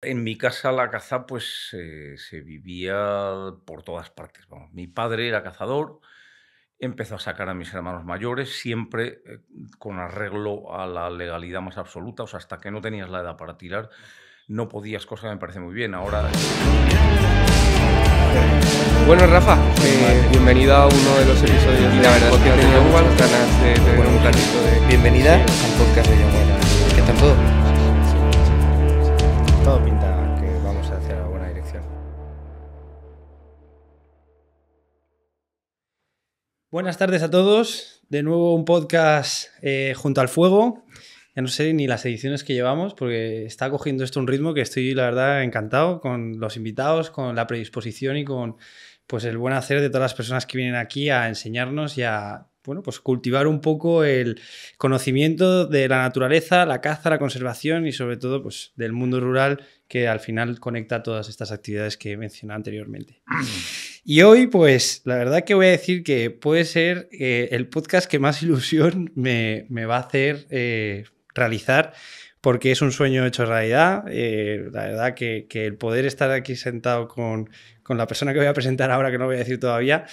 En mi casa la caza pues eh, se vivía por todas partes. mi padre era cazador, empezó a sacar a mis hermanos mayores, siempre eh, con arreglo a la legalidad más absoluta, o sea, hasta que no tenías la edad para tirar, no podías, cosa que me parece muy bien. Ahora... Bueno, Rafa, eh, bienvenida a uno de los episodios de la de tener de... Bienvenida al podcast de Buenas tardes a todos. De nuevo un podcast eh, junto al fuego. Ya no sé ni las ediciones que llevamos porque está cogiendo esto un ritmo que estoy la verdad encantado con los invitados, con la predisposición y con pues el buen hacer de todas las personas que vienen aquí a enseñarnos y a bueno, pues cultivar un poco el conocimiento de la naturaleza, la caza, la conservación y sobre todo pues del mundo rural que al final conecta todas estas actividades que mencioné anteriormente. Y hoy, pues, la verdad que voy a decir que puede ser eh, el podcast que más ilusión me, va a hacer eh, realizar, porque es un sueño hecho realidad. Eh, la verdad que, el poder estar aquí sentado con, la persona que voy a presentar ahora, que no voy a decir todavía,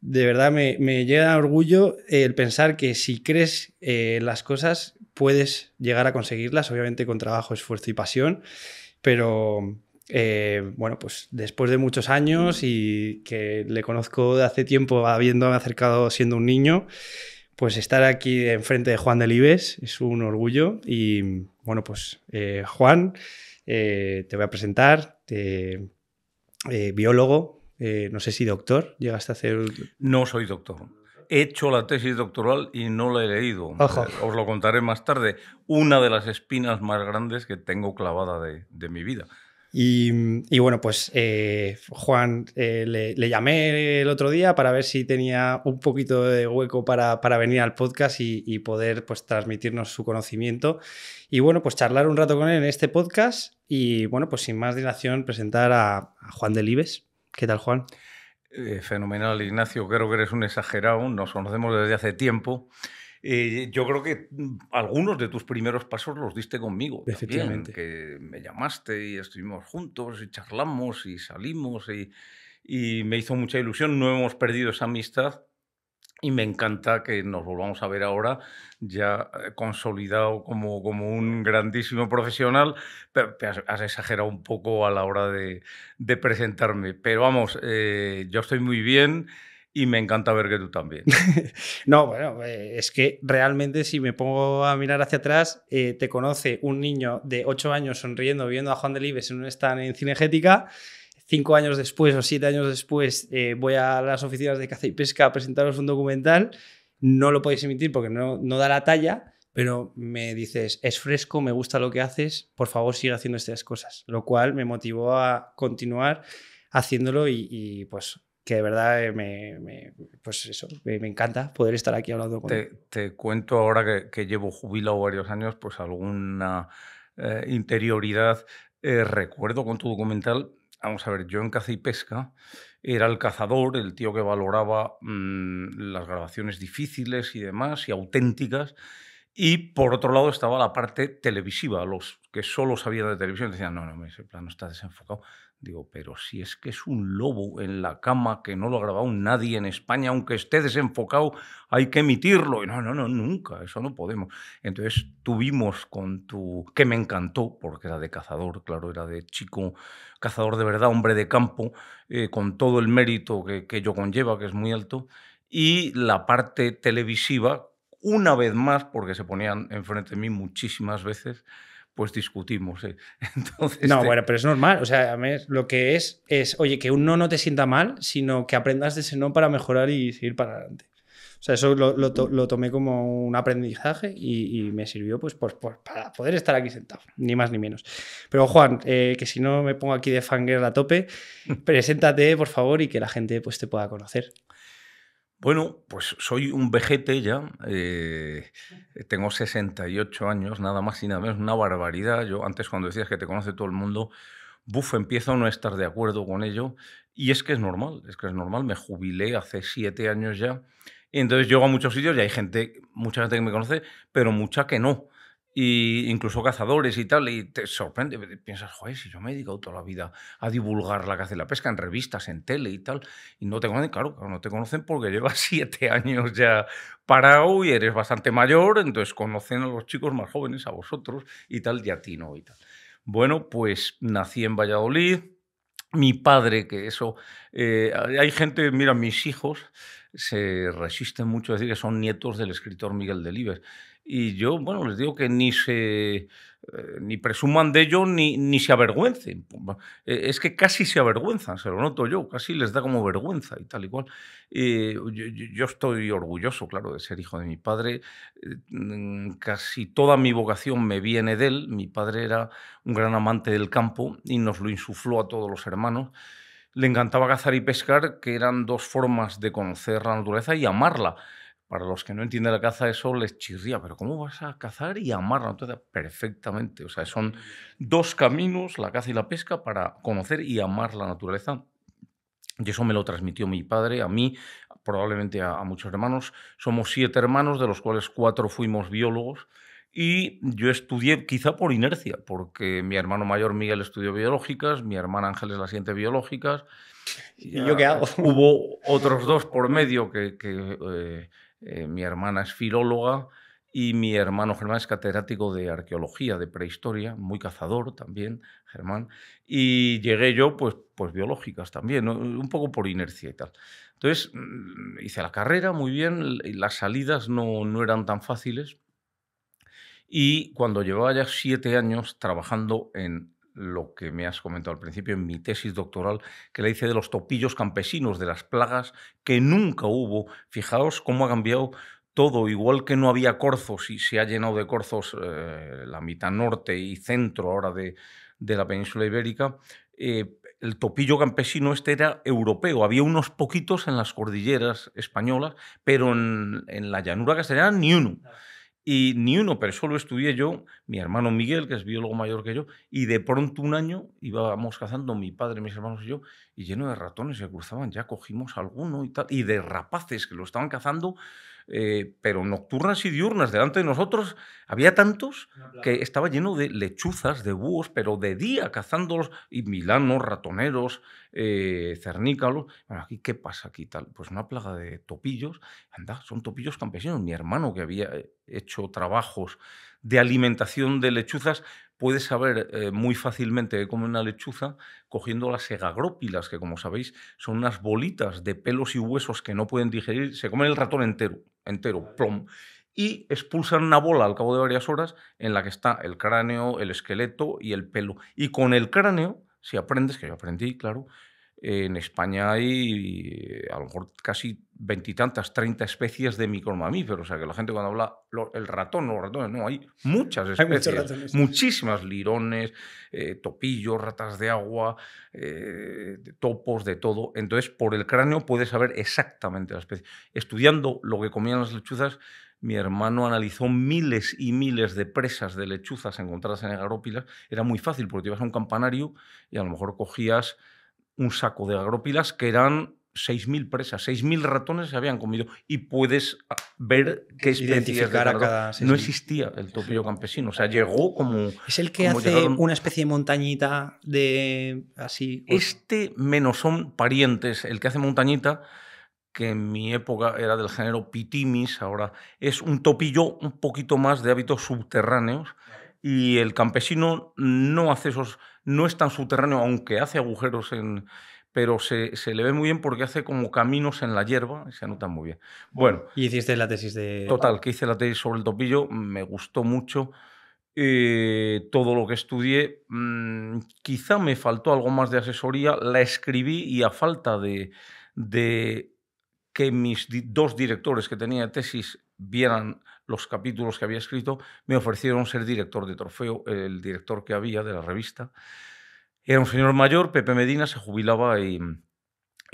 de verdad me, me llena orgullo el pensar que si crees las cosas puedes llegar a conseguirlas, obviamente con trabajo, esfuerzo y pasión. Pero eh, bueno, pues después de muchos años y que le conozco de hace tiempo, habiéndome acercado siendo un niño, pues estar aquí enfrente de Juan Delibes es un orgullo. Y bueno, pues eh, Juan, eh, te voy a presentar, biólogo, no sé si doctor, llegaste a hacer... No soy doctor hecho la tesis doctoral y no la he leído. Eh, os lo contaré más tarde. Una de las espinas más grandes que tengo clavada de, mi vida. Y, bueno, pues eh, Juan, eh, le, llamé el otro día para ver si tenía un poquito de hueco para, venir al podcast y, poder pues, transmitirnos su conocimiento. Y bueno, pues charlar un rato con él en este podcast. Y bueno, pues sin más dilación, presentar a, a Juan Delibes. ¿Qué tal, Juan? Eh, fenomenal, Ignacio. Creo que eres un exagerado. Nos conocemos desde hace tiempo. Eh, yo creo que mm, algunos de tus primeros pasos los diste conmigo. Efectivamente. que me llamaste y estuvimos juntos y charlamos y salimos y, me hizo mucha ilusión. No hemos perdido esa amistad. Y me encanta que nos volvamos a ver ahora ya eh, consolidado como, como un grandísimo profesional. Pero has, exagerado un poco a la hora de, presentarme. Pero vamos, eh, yo estoy muy bien y me encanta ver que tú también. no, bueno, eh, es que realmente si me pongo a mirar hacia atrás, te conoce un niño de 8 años sonriendo viendo a Juan de Libes en un stand en Cinegética cinco años después o siete años después eh, voy a las oficinas de caza y pesca a presentaros un documental, no lo podéis emitir porque no, no da la talla, pero me dices, es fresco, me gusta lo que haces, por favor sigue haciendo estas cosas, lo cual me motivó a continuar haciéndolo y, pues que de verdad eh, me, pues eso, me, encanta poder estar aquí hablando con te, Te cuento ahora que, llevo jubilado varios años, pues alguna eh, interioridad. recuerdo con tu documental Vamos a ver, yo en Caza y Pesca era el cazador, el tío que valoraba mm, las grabaciones difíciles y demás, y auténticas. Y por otro lado estaba la parte televisiva, los que solo sabían de televisión decían, no, no, ese plano está desenfocado. Digo, pero si es que es un lobo en la cama que no lo ha grabado nadie en España, aunque esté desenfocado, hay que emitirlo. Y no, no, no, nunca, eso no podemos. Entonces tuvimos con tu. que me encantó, porque era de cazador, claro, era de chico, cazador de verdad, hombre de campo, eh, con todo el mérito que, que ello conlleva, que es muy alto. Y la parte televisiva, una vez más, porque se ponían enfrente de mí muchísimas veces, pues discutimos. ¿eh? no, bueno, pero es normal. O sea, lo que es es, oye, que uno no no te sienta mal, sino que aprendas de ese no para mejorar y seguir para adelante. O sea, eso lo, tomé como un aprendizaje y, me sirvió pues, para poder estar aquí sentado, ni más ni menos. Pero Juan, eh, que si no me pongo aquí de fangirl a tope, preséntate por favor y que la gente pues, te pueda conocer. Bueno, pues soy un vejete ya, eh, tengo 68 años, nada más y nada menos, una barbaridad. Yo antes cuando decías que te conoce todo el mundo, buf, empiezo a no estar de acuerdo con ello. Y es que es normal, es que es normal, me jubilé hace siete años ya. Y entonces llego a muchos sitios y hay gente, mucha gente que me conoce, pero mucha que no incluso cazadores y tal, y te sorprende, eh, piensas, joder, si yo me he dedicado toda la vida a divulgar la caza y la pesca en revistas, en tele y tal, y no te conocen, claro, no te conocen porque llevas siete años ya parado y eres bastante mayor, entonces conocen a los chicos más jóvenes, a vosotros y tal, y a ti no y tal. Bueno, pues nací en Valladolid, mi padre, que eso, eh, hay gente, mira, mis hijos se resisten mucho a decir que son nietos del escritor Miguel Delibes. Y yo, bueno, les digo que ni se eh, ni presuman de ello ni, ni se avergüencen. E, es que casi se avergüenzan, se lo noto yo, casi les da como vergüenza y tal y cual. yo, estoy orgulloso, claro, de ser hijo de mi padre. Eh, mm, casi toda mi vocación me viene de él. Mi padre era un gran amante del campo y nos lo insufló a todos los hermanos le encantaba cazar y pescar, que eran dos formas de conocer la naturaleza y amarla. Para los que no entienden la caza, eso les chirría, pero ¿cómo vas a cazar y amar la naturaleza? perfectamente. O sea, son dos caminos, la caza y la pesca, para conocer y amar la naturaleza. Y eso me lo transmitió mi padre, a mí, probablemente a, muchos hermanos. Somos siete hermanos, de los cuales cuatro fuimos biólogos. Y yo estudié quizá por inercia, porque mi hermano mayor Miguel estudió biológicas, mi hermana Ángeles la siguiente biológicas. ¿Y yo qué hago? Hubo otros dos por medio que, que eh, eh, mi hermana es filóloga y mi hermano Germán es catedrático de arqueología, de prehistoria, muy cazador también, Germán. Y llegué yo, pues, pues biológicas también, un poco por inercia y tal. Entonces, mm, hice la carrera muy bien, las salidas no, no eran tan fáciles. Y cuando llevaba ya siete años trabajando en lo que me has comentado al principio en mi tesis doctoral, que le hice de los topillos campesinos, de las plagas que nunca hubo. Fijaos cómo ha cambiado todo, igual que no había corzos y se ha llenado de corzos eh, la mitad norte y centro ahora de, la península ibérica, eh, el topillo campesino este era europeo. Había unos poquitos en las cordilleras españolas, pero en, en la llanura castellana ni uno y ni uno, pero solo estudié yo, mi hermano Miguel, que es biólogo mayor que yo, y de pronto un año íbamos cazando mi padre, mis hermanos y yo, y lleno de ratones que cruzaban, ya cogimos alguno y tal, y de rapaces que lo estaban cazando, eh, pero nocturnas y diurnas. Delante de nosotros había tantos que estaba lleno de lechuzas, de búhos, pero de día cazándolos, y milanos, ratoneros, eh, cernícalos. Bueno, aquí, ¿qué pasa aquí tal? Pues una plaga de topillos. Anda, son topillos campesinos. Mi hermano, que había eh, hecho trabajos de alimentación de lechuzas, puede saber muy fácilmente que come una lechuza cogiendo las egagrópilas, que como sabéis son unas bolitas de pelos y huesos que no pueden digerir, se comen el ratón entero entero, plom, y expulsan una bola al cabo de varias horas en la que está el cráneo, el esqueleto y el pelo. Y con el cráneo, si aprendes, que yo aprendí, claro, en España hay a lo mejor casi veintitantas, treinta especies de micromamíferos. O sea, que la gente cuando habla el ratón, los ratones, no, hay muchas especies. Hay muchísimas lirones, eh, topillos, ratas de agua, eh, topos, de todo. Entonces, por el cráneo puedes saber exactamente la especie. Estudiando lo que comían las lechuzas, mi hermano analizó miles y miles de presas de lechuzas encontradas en agarópilas. Era muy fácil porque te ibas a un campanario y a lo mejor cogías un saco de agrópilas que eran 6.000 presas, 6.000 ratones se habían comido y puedes ah, ver eh, qué identificar a cada No existía el topillo campesino, o sea, llegó como Es el que hace una especie de montañita de así. Este menos son parientes, el que hace montañita que en mi época era del género pitimis, ahora es un topillo un poquito más de hábitos subterráneos y el campesino no hace esos no es tan subterráneo, aunque hace agujeros en, pero se, le ve muy bien porque hace como caminos en la hierba y se anotan muy bien. Bueno. ¿Y hiciste la tesis de.? Total, que hice la tesis sobre el topillo, me gustó mucho eh, todo lo que estudié. Mm, quizá me faltó algo más de asesoría, la escribí y a falta de, que mis dos directores que tenía tesis vieran los capítulos que había escrito, me ofrecieron ser director de trofeo, el director que había de la revista. Era un señor mayor, Pepe Medina, se jubilaba y,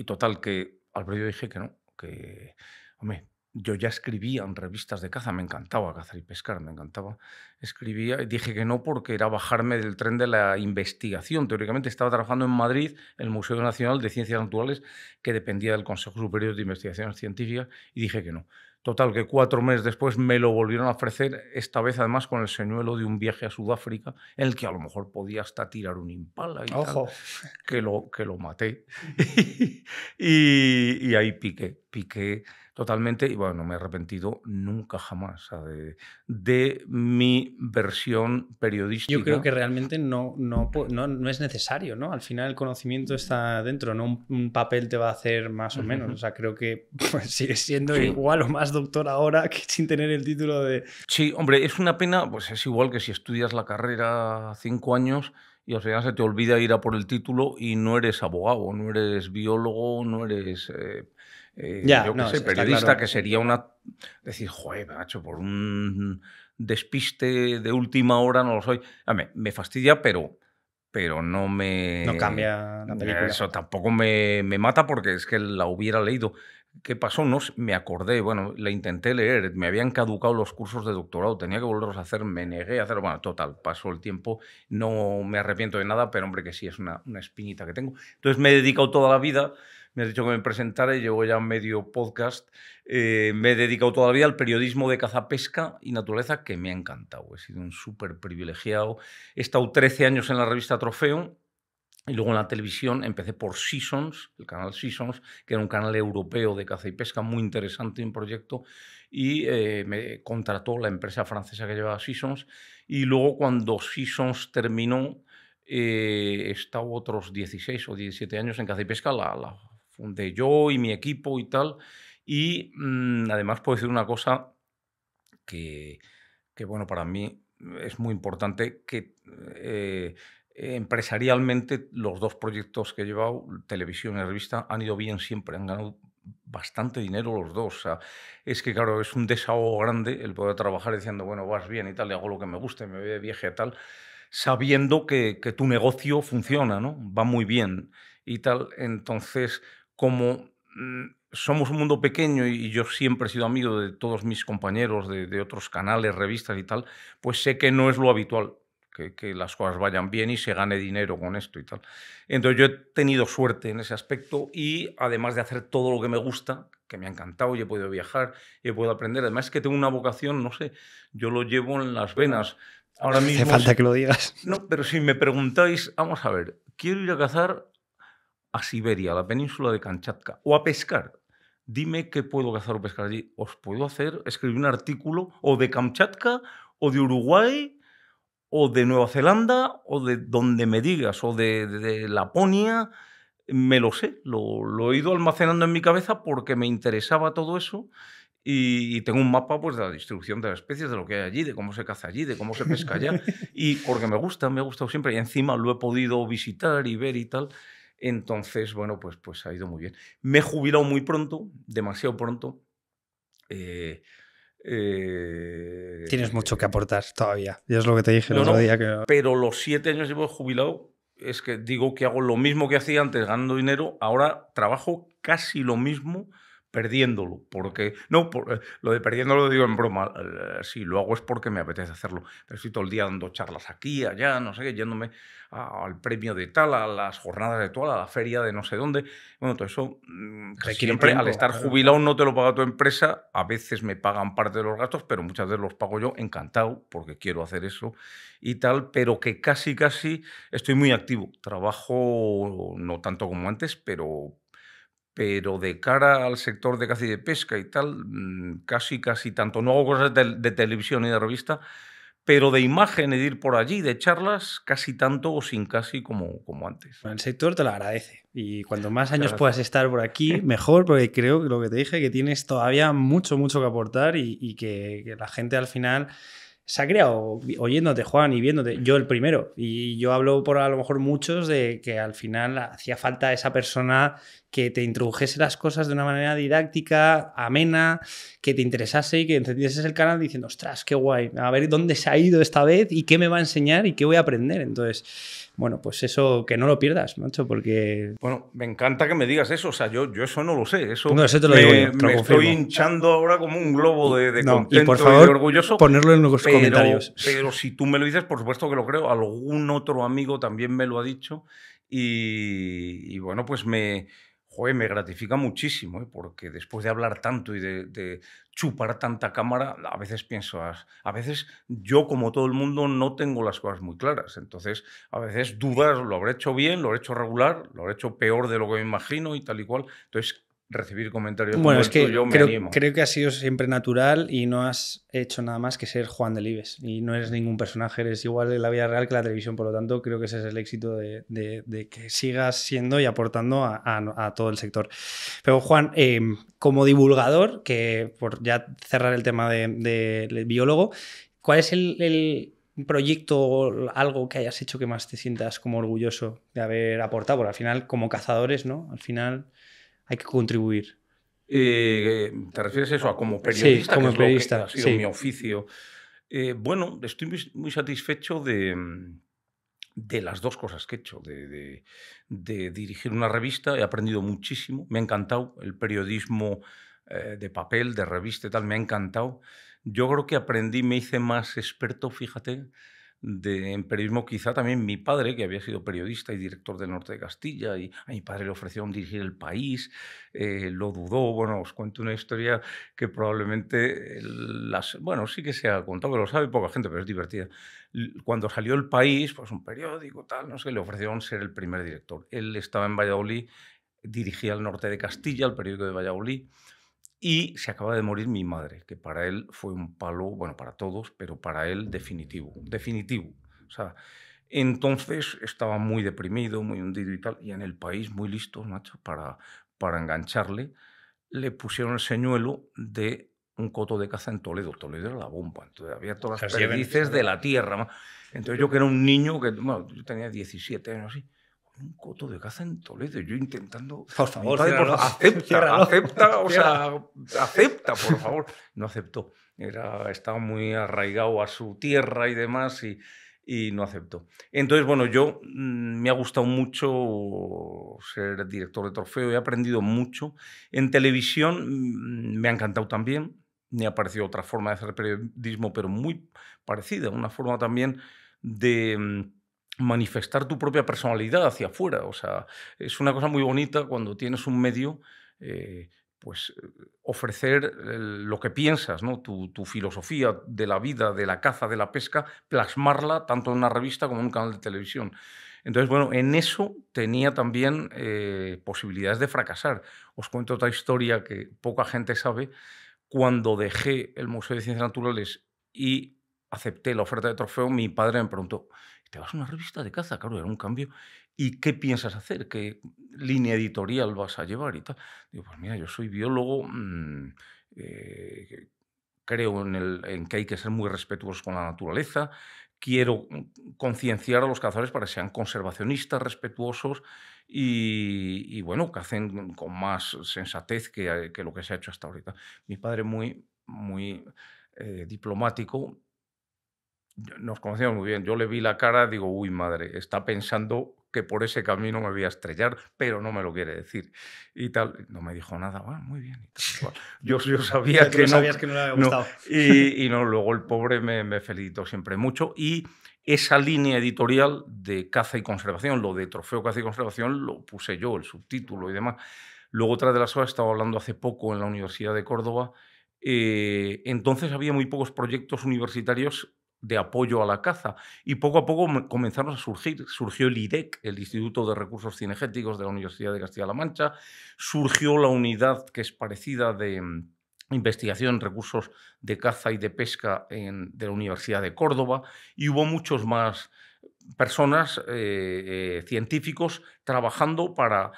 total que al principio dije que no, que, hombre, yo ya escribía en revistas de caza, me encantaba cazar y pescar, me encantaba. Escribía, y dije que no porque era bajarme del tren de la investigación. Teóricamente estaba trabajando en Madrid, en el Museo Nacional de Ciencias Naturales, que dependía del Consejo Superior de Investigaciones Científicas, y dije que no. Total, que cuatro meses después me lo volvieron a ofrecer, esta vez además con el señuelo de un viaje a Sudáfrica, en el que a lo mejor podía hasta tirar un impala y Ojo. que, lo, que lo maté. y, y ahí piqué, piqué totalmente, y bueno, no me he arrepentido nunca jamás de, mi versión periodística. Yo creo que realmente no, no, no, es necesario, ¿no? Al final el conocimiento mm. está dentro, no un, papel te va a hacer más o menos. O sea, creo que sigues sigue siendo igual o más doctor ahora que sin tener el título de... Sí, hombre, es una pena, pues es igual que si estudias la carrera cinco años y o sea se te olvida ir a por el título y no eres abogado, no eres biólogo, no eres eh, eh, yo no, sé, periodista, que sería una... Decir, joder, macho, por un despiste de última hora no lo soy. A mí, me fastidia, pero, pero no me... No cambia la película. Eso tampoco me, me mata porque es que la hubiera leído. ¿Qué pasó? No me acordé, bueno, la intenté leer, me habían caducado los cursos de doctorado, tenía que volverlos a hacer, me negué a hacerlo, bueno, total, pasó el tiempo, no me arrepiento de nada, pero hombre que sí, es una, una espinita que tengo. Entonces me he dedicado toda la vida me has dicho que me presentara y llevo ya medio podcast. Eh, me he dedicado todavía al periodismo de caza, pesca y naturaleza, que me ha encantado. He sido un súper privilegiado. He estado 13 años en la revista Trofeo, y luego en la televisión empecé por Seasons, el canal Seasons, que era un canal europeo de caza y pesca muy interesante, un proyecto, y eh, me contrató la empresa francesa que llevaba Seasons. Y luego cuando Seasons terminó, eh, he estado otros 16 o 17 años en caza y pesca, la, la de yo y mi equipo y tal. Y mm, además puedo decir una cosa que, que, bueno, para mí es muy importante que eh, empresarialmente los dos proyectos que he llevado, televisión y revista, han ido bien siempre, han ganado bastante dinero los dos. es que, claro, es un desahogo grande el poder trabajar diciendo, bueno, vas bien y tal, le hago lo que me guste, me voy de viaje y tal, sabiendo que, que tu negocio funciona, ¿no? Va muy bien y tal. Entonces, como mm, somos un mundo pequeño y yo siempre he sido amigo de todos mis compañeros de, otros canales, revistas y tal, pues sé que no es lo habitual. Que, las cosas vayan bien y se gane dinero con esto y tal. Entonces yo he tenido suerte en ese aspecto y además de hacer todo lo que me gusta, que me ha encantado y he podido viajar y he podido aprender, además es que tengo una vocación, no sé, yo lo llevo en las venas. Ahora mismo... Hace falta que lo digas. No, pero si me preguntáis, vamos a ver, quiero ir a cazar a Siberia, a la península de Kamchatka, o a pescar. Dime qué puedo cazar o pescar allí. Os puedo hacer, escribir un artículo o de Kamchatka, o de Uruguay, o de Nueva Zelanda, o de donde me digas, o de, Laponia. Me lo sé, lo, he ido almacenando en mi cabeza porque me interesaba todo eso y, tengo un mapa pues, de la distribución de las especies, de lo que hay allí, de cómo se caza allí, de cómo se pesca allá. Y porque me gusta, me ha gustado siempre y encima lo he podido visitar y ver y tal. Entonces, bueno, pues, pues ha ido muy bien. Me he jubilado muy pronto, demasiado pronto. Eh, eh, Tienes mucho que eh, aportar todavía. Ya es lo que te dije el otro día. Que... Pero los siete años que llevo jubilado, es que digo que hago lo mismo que hacía antes ganando dinero, ahora trabajo casi lo mismo perdiéndolo, porque no, eh, lo de perdiéndolo digo en broma, eh, si lo hago es porque me apetece hacerlo, pero estoy todo el día dando charlas aquí, allá, no sé qué, yéndome al premio de tal, a las jornadas de tal, a la feria de no sé dónde, bueno, todo eso mm, Requiere al estar jubilado no te lo paga tu empresa, a veces me pagan parte de los gastos, pero muchas veces los pago yo encantado, porque quiero hacer eso y tal, pero que casi, casi estoy muy activo, trabajo no tanto como antes, pero pero de cara al sector de caza y de pesca y tal, mm, casi, casi tanto. No hago cosas de, televisión y de revista, pero de imagen y de ir por allí, de charlas, casi tanto o sin casi como, como antes. El sector te lo agradece. Y cuanto más años puedas estar por aquí, mejor, porque creo que lo que te dije, que tienes todavía mucho, mucho que aportar y, que, que la gente al final se ha creado oyéndote, Juan, y viéndote, yo el primero. Y yo hablo por a lo mejor muchos de que al final hacía falta esa persona que te introdujese las cosas de una manera didáctica, amena, que te interesase y que encendieses el canal diciendo, ostras, qué guay, a ver dónde se ha ido esta vez y qué me va a enseñar y qué voy a aprender. Entonces, bueno, pues eso, que no lo pierdas, macho, porque... Bueno, me encanta que me digas eso, o sea, yo, yo eso no lo sé, eso... No, te lo me, estoy hinchando ahora como un globo de, contento y, por favor, orgulloso. ponerlo en los comentarios. Pero si tú me lo dices, por supuesto que lo creo, algún otro amigo también me lo ha dicho y, y bueno, pues me joder, me gratifica muchísimo, ¿eh? porque después de hablar tanto y de, chupar tanta cámara, a veces pienso, ah, a veces yo como todo el mundo no tengo las cosas muy claras, entonces a veces dudas, lo habré hecho bien, lo habré hecho regular, lo habré hecho peor de lo que me imagino y tal y cual, entonces recibir comentarios bueno, como es que creo, creo que ha sido siempre natural y no has hecho nada más que ser Juan Delibes y no eres ningún personaje, eres igual de la vida real que la televisión, por lo tanto creo que ese es el éxito de, que sigas siendo y aportando a, todo el sector. Pero Juan, eh, como divulgador, que por ya cerrar el tema del de, biólogo, ¿cuál es el, proyecto o algo que hayas hecho que más te sientas como orgulloso de haber aportado? Porque al final, como cazadores, ¿no? Al final hay que contribuir. Eh, eh, ¿Te refieres eso a como periodista? Sí, como periodista. Que ha sido mi oficio. Eh, bueno, estoy muy, satisfecho de, de, las dos cosas que he hecho. De, dirigir una revista, he aprendido muchísimo. Me ha encantado el periodismo de papel, de revista y tal, me ha encantado. Yo creo que aprendí, me hice más experto, fíjate, de, en periodismo quizá también mi padre, que había sido periodista y director del Norte de Castilla, y a mi padre le ofrecieron dirigir el país, eh, lo dudó. Bueno, os cuento una historia que probablemente, las, bueno, sí que se ha contado, pero lo sabe poca gente, pero es divertida. Cuando salió El País, pues un periódico, tal, no sé, le ofrecieron ser el primer director. Él estaba en Valladolid, dirigía el Norte de Castilla, el periódico de Valladolid, y se acaba de morir mi madre, que para él fue un palo, bueno, para todos, pero para él definitivo, definitivo. O sea, entonces estaba muy deprimido, muy hundido y tal, y en el país muy listo, macho, para, para engancharle, le pusieron el señuelo de un coto de caza en Toledo. Toledo era la bomba, entonces había todas las perdices de la tierra. Entonces yo que era un niño, que bueno, yo tenía 17 años así, un coto de caza en Toledo. Yo intentando. Por favor, acepta, acepta, o sea, acepta, por favor. No aceptó. Era, estaba muy arraigado a su tierra y demás y, y no aceptó. Entonces, bueno, yo mm, me ha gustado mucho ser director de trofeo, he aprendido mucho. En televisión mm, me ha encantado también. Me ha parecido otra forma de hacer periodismo, pero muy parecida, una forma también de mm, manifestar tu propia personalidad hacia afuera. O sea, es una cosa muy bonita cuando tienes un medio, eh, pues ofrecer lo que piensas, ¿no? Tu, filosofía de la vida, de la caza, de la pesca, plasmarla tanto en una revista como en un canal de televisión. Entonces, bueno, en eso tenía también eh, posibilidades de fracasar. Os cuento otra historia que poca gente sabe. Cuando dejé el Museo de Ciencias Naturales y acepté la oferta de trofeo, mi padre me preguntó, te vas a una revista de caza, claro, era un cambio. ¿Y qué piensas hacer? ¿Qué línea editorial vas a llevar y Digo, pues mira, yo soy biólogo, mm, eh, creo en, el, en que hay que ser muy respetuosos con la naturaleza, quiero mm, concienciar a los cazadores para que sean conservacionistas, respetuosos y, bueno, que hacen con más sensatez que, lo que se ha hecho hasta ahorita. Mi padre muy, muy eh, diplomático nos conocíamos muy bien. Yo le vi la cara, digo, uy, madre, está pensando que por ese camino me voy a estrellar, pero no me lo quiere decir. Y tal, no me dijo nada, ah, muy bien. yo, yo, sabía que, no, que no le había gustado. Y, no, luego el pobre me, felicitó siempre mucho. Y esa línea editorial de caza y conservación, lo de trofeo caza y conservación, lo puse yo, el subtítulo y demás. Luego otra de las horas, estaba hablando hace poco en la Universidad de Córdoba, eh, entonces había muy pocos proyectos universitarios de apoyo a la caza. Y poco a poco comenzaron a surgir, surgió el IDEC, el Instituto de Recursos Cinegéticos de la Universidad de Castilla-La Mancha, surgió la unidad que es parecida de mm, investigación recursos de caza y de pesca de la Universidad de Córdoba, y hubo muchos más personas, eh, eh, científicos, trabajando para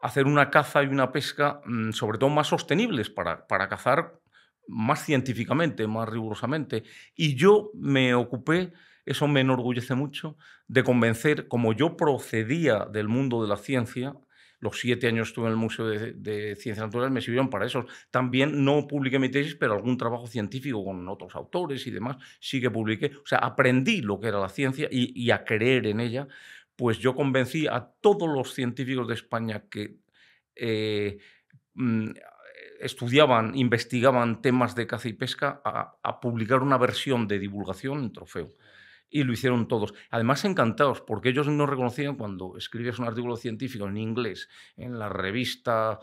hacer una caza y una pesca, mm, sobre todo más sostenibles, para, para cazar más científicamente, más rigurosamente. Y yo me ocupé, eso me enorgullece mucho, de convencer, como yo procedía del mundo de la ciencia, los siete años estuve en el Museo de, Ciencias Naturales me sirvieron para eso. También no publiqué mi tesis, pero algún trabajo científico con otros autores y demás sí que publiqué. O sea, aprendí lo que era la ciencia y, a creer en ella. Pues yo convencí a todos los científicos de España que eh, mm, estudiaban, investigaban temas de caza y pesca a, publicar una versión de divulgación en trofeo. Y lo hicieron todos. Además, encantados, porque ellos nos reconocían cuando escribías un artículo científico en inglés en la revista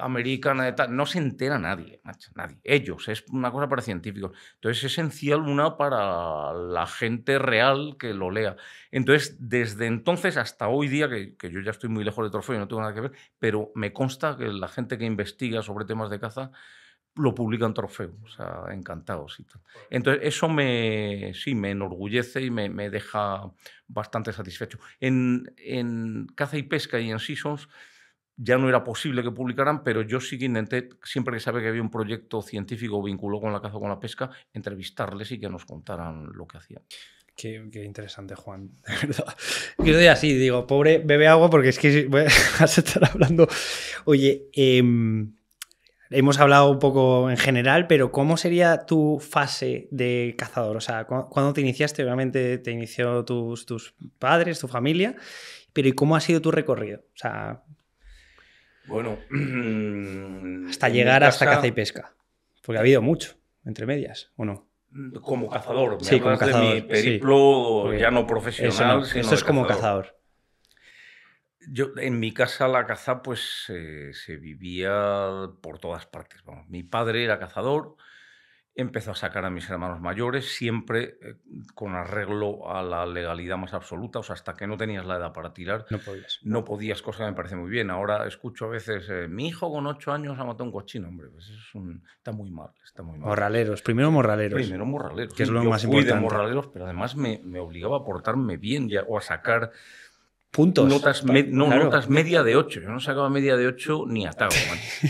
americana de tal. No se entera nadie, nadie. Ellos, es una cosa para científicos. Entonces es esencial una para la gente real que lo lea. Entonces, desde entonces hasta hoy día, que, yo ya estoy muy lejos de trofeo y no tengo nada que ver, pero me consta que la gente que investiga sobre temas de caza lo publica en Trofeo, o sea, encantados y tal. Entonces, eso me, sí, me enorgullece y me, me deja bastante satisfecho. En, en caza y pesca y en seasons, ya no era posible que publicaran, pero yo sí que intenté, siempre que sabía que había un proyecto científico vinculado con la caza o con la pesca, entrevistarles y que nos contaran lo que hacían. Qué, interesante, Juan. De verdad. Yo estoy así, digo, pobre, bebe agua porque es que vas a estar hablando. Oye, em, hemos hablado un poco en general, pero ¿cómo sería tu fase de cazador? O sea, cuando ¿cuándo te iniciaste? Obviamente te inició tus, tus padres, tu familia, pero ¿y cómo ha sido tu recorrido? O sea, bueno. hasta llegar hasta caza y pesca. Porque ha habido mucho, entre medias, ¿o no? Como cazador. Me sí, De mi periplo ya no profesional. Eso, es como cazador. Yo, en mi casa la caza pues eh, se vivía por todas partes. mi padre era cazador, Empezó a sacar a mis hermanos mayores, siempre eh, con arreglo a la legalidad más absoluta, o sea, hasta que no tenías la edad para tirar, no podías. cosa que me parece muy bien. Ahora escucho a veces, eh, mi hijo con ocho años ha matado un cochino, hombre, pues está muy mal, está muy mal. Morraleros, primero morraleros. Primero morraleros. Que es lo más importante. de morraleros, pero además me, obligaba a portarme bien ya, o a sacar puntos. Notas no, notas media de 8. Yo no sacaba media de 8 ni hasta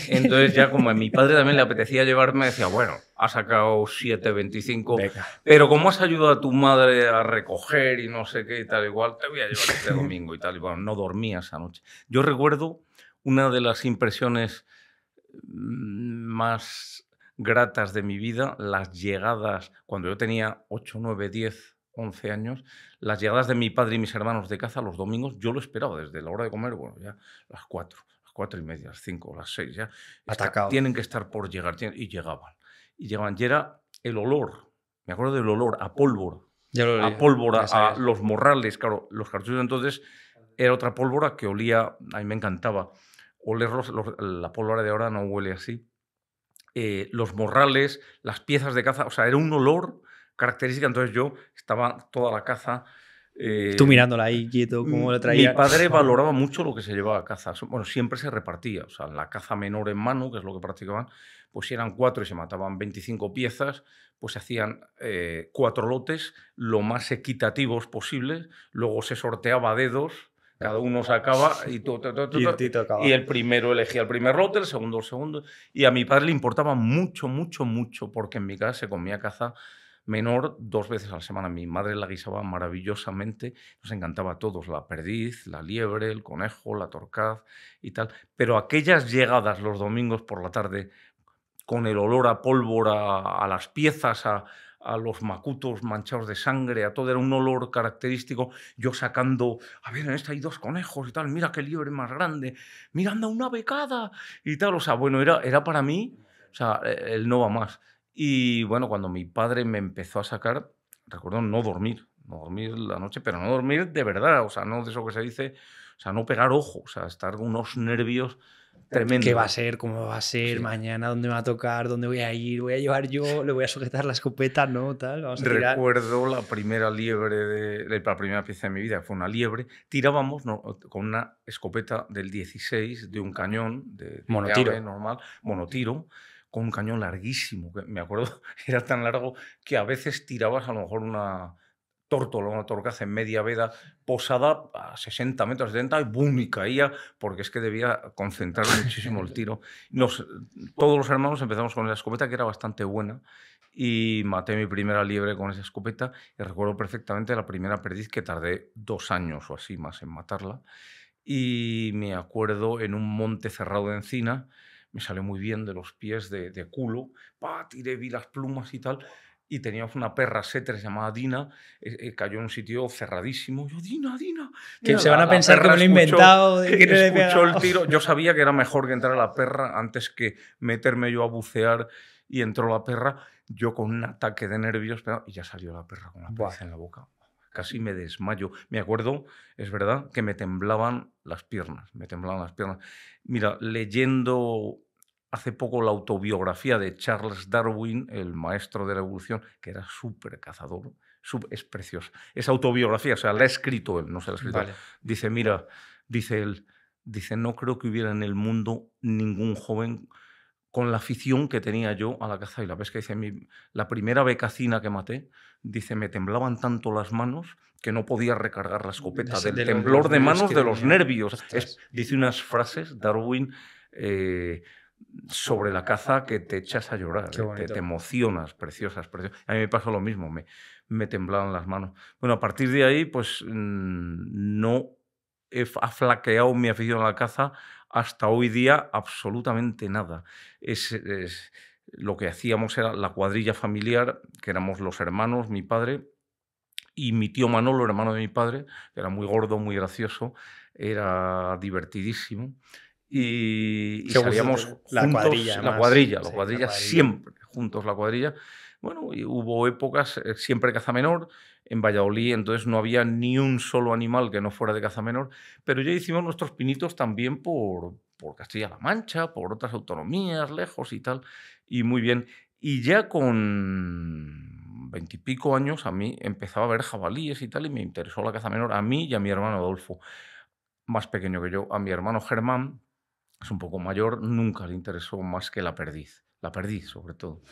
Entonces ya como a mi padre también le apetecía llevarme, decía, bueno, has sacado 7,25, pero como has ayudado a tu madre a recoger y no sé qué y tal, igual te voy a llevar este domingo y tal. Y bueno, no dormía esa noche. Yo recuerdo una de las impresiones mm, más gratas de mi vida, las llegadas, cuando yo tenía 8, 9, 10 11 años, las llegadas de mi padre y mis hermanos de caza los domingos, yo lo esperaba desde la hora de comer, bueno, ya las 4, las 4 y media, las 5, las 6, ya. tienen que estar por llegar, y llegaban. Y llegaban, y era el olor, me acuerdo del olor a pólvora, a pólvora, a los morrales, claro, los cartuchos entonces era otra pólvora que olía, a mí me encantaba. Olerlos, la pólvora de ahora no huele así. Eh, los morrales, las piezas de caza, o sea, era un olor característica. Entonces yo estaba toda la caza. Tú eh, mirándola ahí quieto, cómo la traía. Mi padre valoraba mucho lo que se llevaba a caza. Bueno, siempre se repartía. O sea, la caza menor en mano, que es lo que practicaban, pues si eran cuatro y se mataban 25 piezas, pues se hacían eh, cuatro lotes, lo más equitativos posibles. Luego se sorteaba dedos cada uno sacaba y, todo y, y, el primero elegía el primer lote, el segundo el segundo. Y a mi padre le importaba mucho, mucho, mucho, porque en mi casa se comía caza menor dos veces a la semana. Mi madre la guisaba maravillosamente, nos encantaba a todos, la perdiz, la liebre, el conejo, la torcaz y tal. Pero aquellas llegadas los domingos por la tarde con el olor a pólvora, a las piezas, a, los macutos manchados de sangre, a todo era un olor característico, yo sacando, a ver, en esta hay dos conejos y tal, mira qué liebre más grande, mira, anda una becada y tal, o sea, bueno, era, era para mí, o sea, él e, no va más. Y bueno, cuando mi padre me empezó a sacar, recuerdo no dormir, no dormir la noche, pero no dormir de verdad, o sea, no de eso que se dice, o sea, no pegar ojo, o sea, estar con unos nervios tremendos. ¿Qué va a ser? ¿Cómo va a ser? ¿Mañana? ¿Dónde me va a tocar? ¿Dónde voy a ir? ¿Voy a llevar yo? ¿Le voy a sujetar la escopeta? ¿No? Tal, Recuerdo la primera liebre, de, la primera pieza de mi vida, fue una liebre. Tirábamos con una escopeta del 16 de un cañón de, monotiro. normal, monotiro con un cañón larguísimo, que me acuerdo, era tan largo que a veces tirabas a lo mejor una tórtola, una torcaza en media veda posada a 60 metros, 70 y ¡bum! y caía, porque es que debía concentrar muchísimo el tiro. todos los hermanos empezamos con la escopeta, que era bastante buena, y maté mi primera liebre con esa escopeta, y recuerdo perfectamente la primera perdiz que tardé dos años o así más en matarla, y me acuerdo en un monte cerrado de encina, me salió muy bien de los pies de, culo, pat tiré, vi las plumas y tal, y teníamos una perra setres llamada Dina, eh, eh, cayó en un sitio cerradísimo. Yo, Dina, Dina. Que se van a pensar que me lo he inventado. escuchó el tiro. Yo sabía que era mejor que entrara la perra antes que meterme yo a bucear y entró la perra. Yo con un ataque de nervios, pero, y ya salió la perra con la perra en la boca casi me desmayo. Me acuerdo, es verdad, que me temblaban las piernas, me temblaban las piernas. Mira, leyendo hace poco la autobiografía de Charles Darwin, el maestro de la evolución, que era súper cazador, es precioso. Esa autobiografía, o sea, la ha escrito él, no se la ha escrito. Dice, mira, dice él, dice, no creo que hubiera en el mundo ningún joven con la afición que tenía yo a la caza y la pesca. Dice, la primera becacina que maté, dice, me temblaban tanto las manos que no podía recargar la mm, escopeta del temblor de manos de los nervios. dice unas frases, Darwin, eh, sobre la caza que te echas a llorar, eh, te, emocionas, preciosas, A mí me pasó lo mismo, me, me temblaban las manos. Bueno, a partir de ahí, pues mm, no ha flaqueado mi afición a la caza hasta hoy día absolutamente nada. Es, lo que hacíamos era la cuadrilla familiar, que éramos los hermanos, mi padre y mi tío Manolo, hermano de mi padre, que era muy gordo, muy gracioso, era divertidísimo. Y, y la juntos, la cuadrilla, siempre, juntos la cuadrilla. Bueno, y hubo épocas, eh, siempre caza menor, en Valladolid, entonces no había ni un solo animal que no fuera de caza menor, pero ya hicimos nuestros pinitos también por, por Castilla-La Mancha, por otras autonomías, lejos y tal, y muy bien. Y ya con veintipico años a mí empezaba a ver jabalíes y tal, y me interesó la caza menor a mí y a mi hermano Adolfo, más pequeño que yo, a mi hermano Germán, es un poco mayor, nunca le interesó más que la perdiz, la perdiz sobre todo.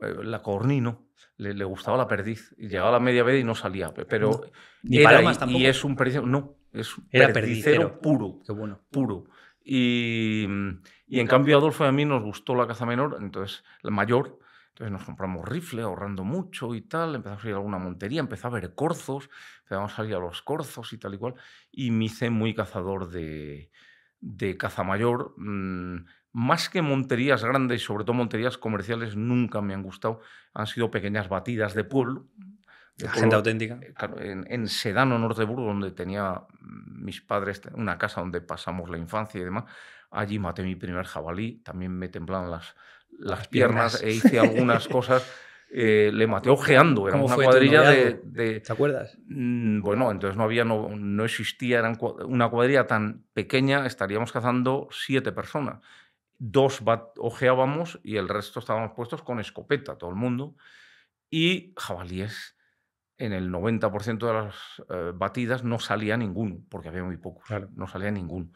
Eh, la Cornino, le, le, gustaba la perdiz. llegaba a la media veda y no salía. Pero Ni tampoco. y es un perdicero, no, es un era perdicero, puro. Qué bueno. Puro. Y, en cambio Adolfo y a mí nos gustó la caza menor, entonces la mayor, entonces nos compramos rifle, ahorrando mucho y tal, empezamos a ir a alguna montería, empezó a ver corzos, empezamos a salir a los corzos y tal y cual, y me hice muy cazador de, de caza mayor. Mm, más que monterías grandes, y sobre todo monterías comerciales, nunca me han gustado. Han sido pequeñas batidas de pueblo. De gente auténtica. Eh, en, Sedano, Norteburgo, donde tenía mm, mis padres una casa donde pasamos la infancia y demás. Allí maté mi primer jabalí, también me temblaron las, las, piernas, e hice algunas cosas. Eh, le maté ojeando. Era una cuadrilla de, ¿Te acuerdas? Mm, bueno, entonces no había, no, no existía, era una cuadrilla tan pequeña, estaríamos cazando siete personas dos ojeábamos y el resto estábamos puestos con escopeta, todo el mundo, y jabalíes. En el 90% de las eh, batidas no salía ninguno, porque había muy pocos, no salía ninguno.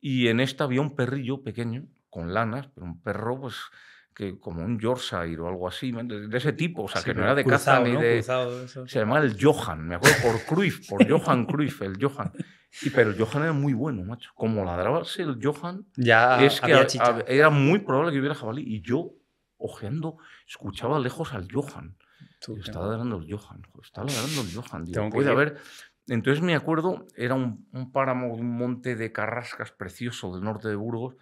Y en esta había un perrillo pequeño, con lanas, pero un perro, pues, que como un Yorkshire o algo así, de, ese tipo, o sea, que no era de caza ni de... se llamaba el Johan, me acuerdo, por Cruyff, por Johan Cruyff, el Johan. Y, pero el Johan era muy bueno, macho. Como ladrabase el Johan, ya es que era muy probable que hubiera jabalí. Y yo, ojeando, escuchaba lejos al Johan. Estaba ladrando el Johan, estaba ladrando el Johan. Entonces me acuerdo, era un, páramo un monte de carrascas precioso del norte de Burgos.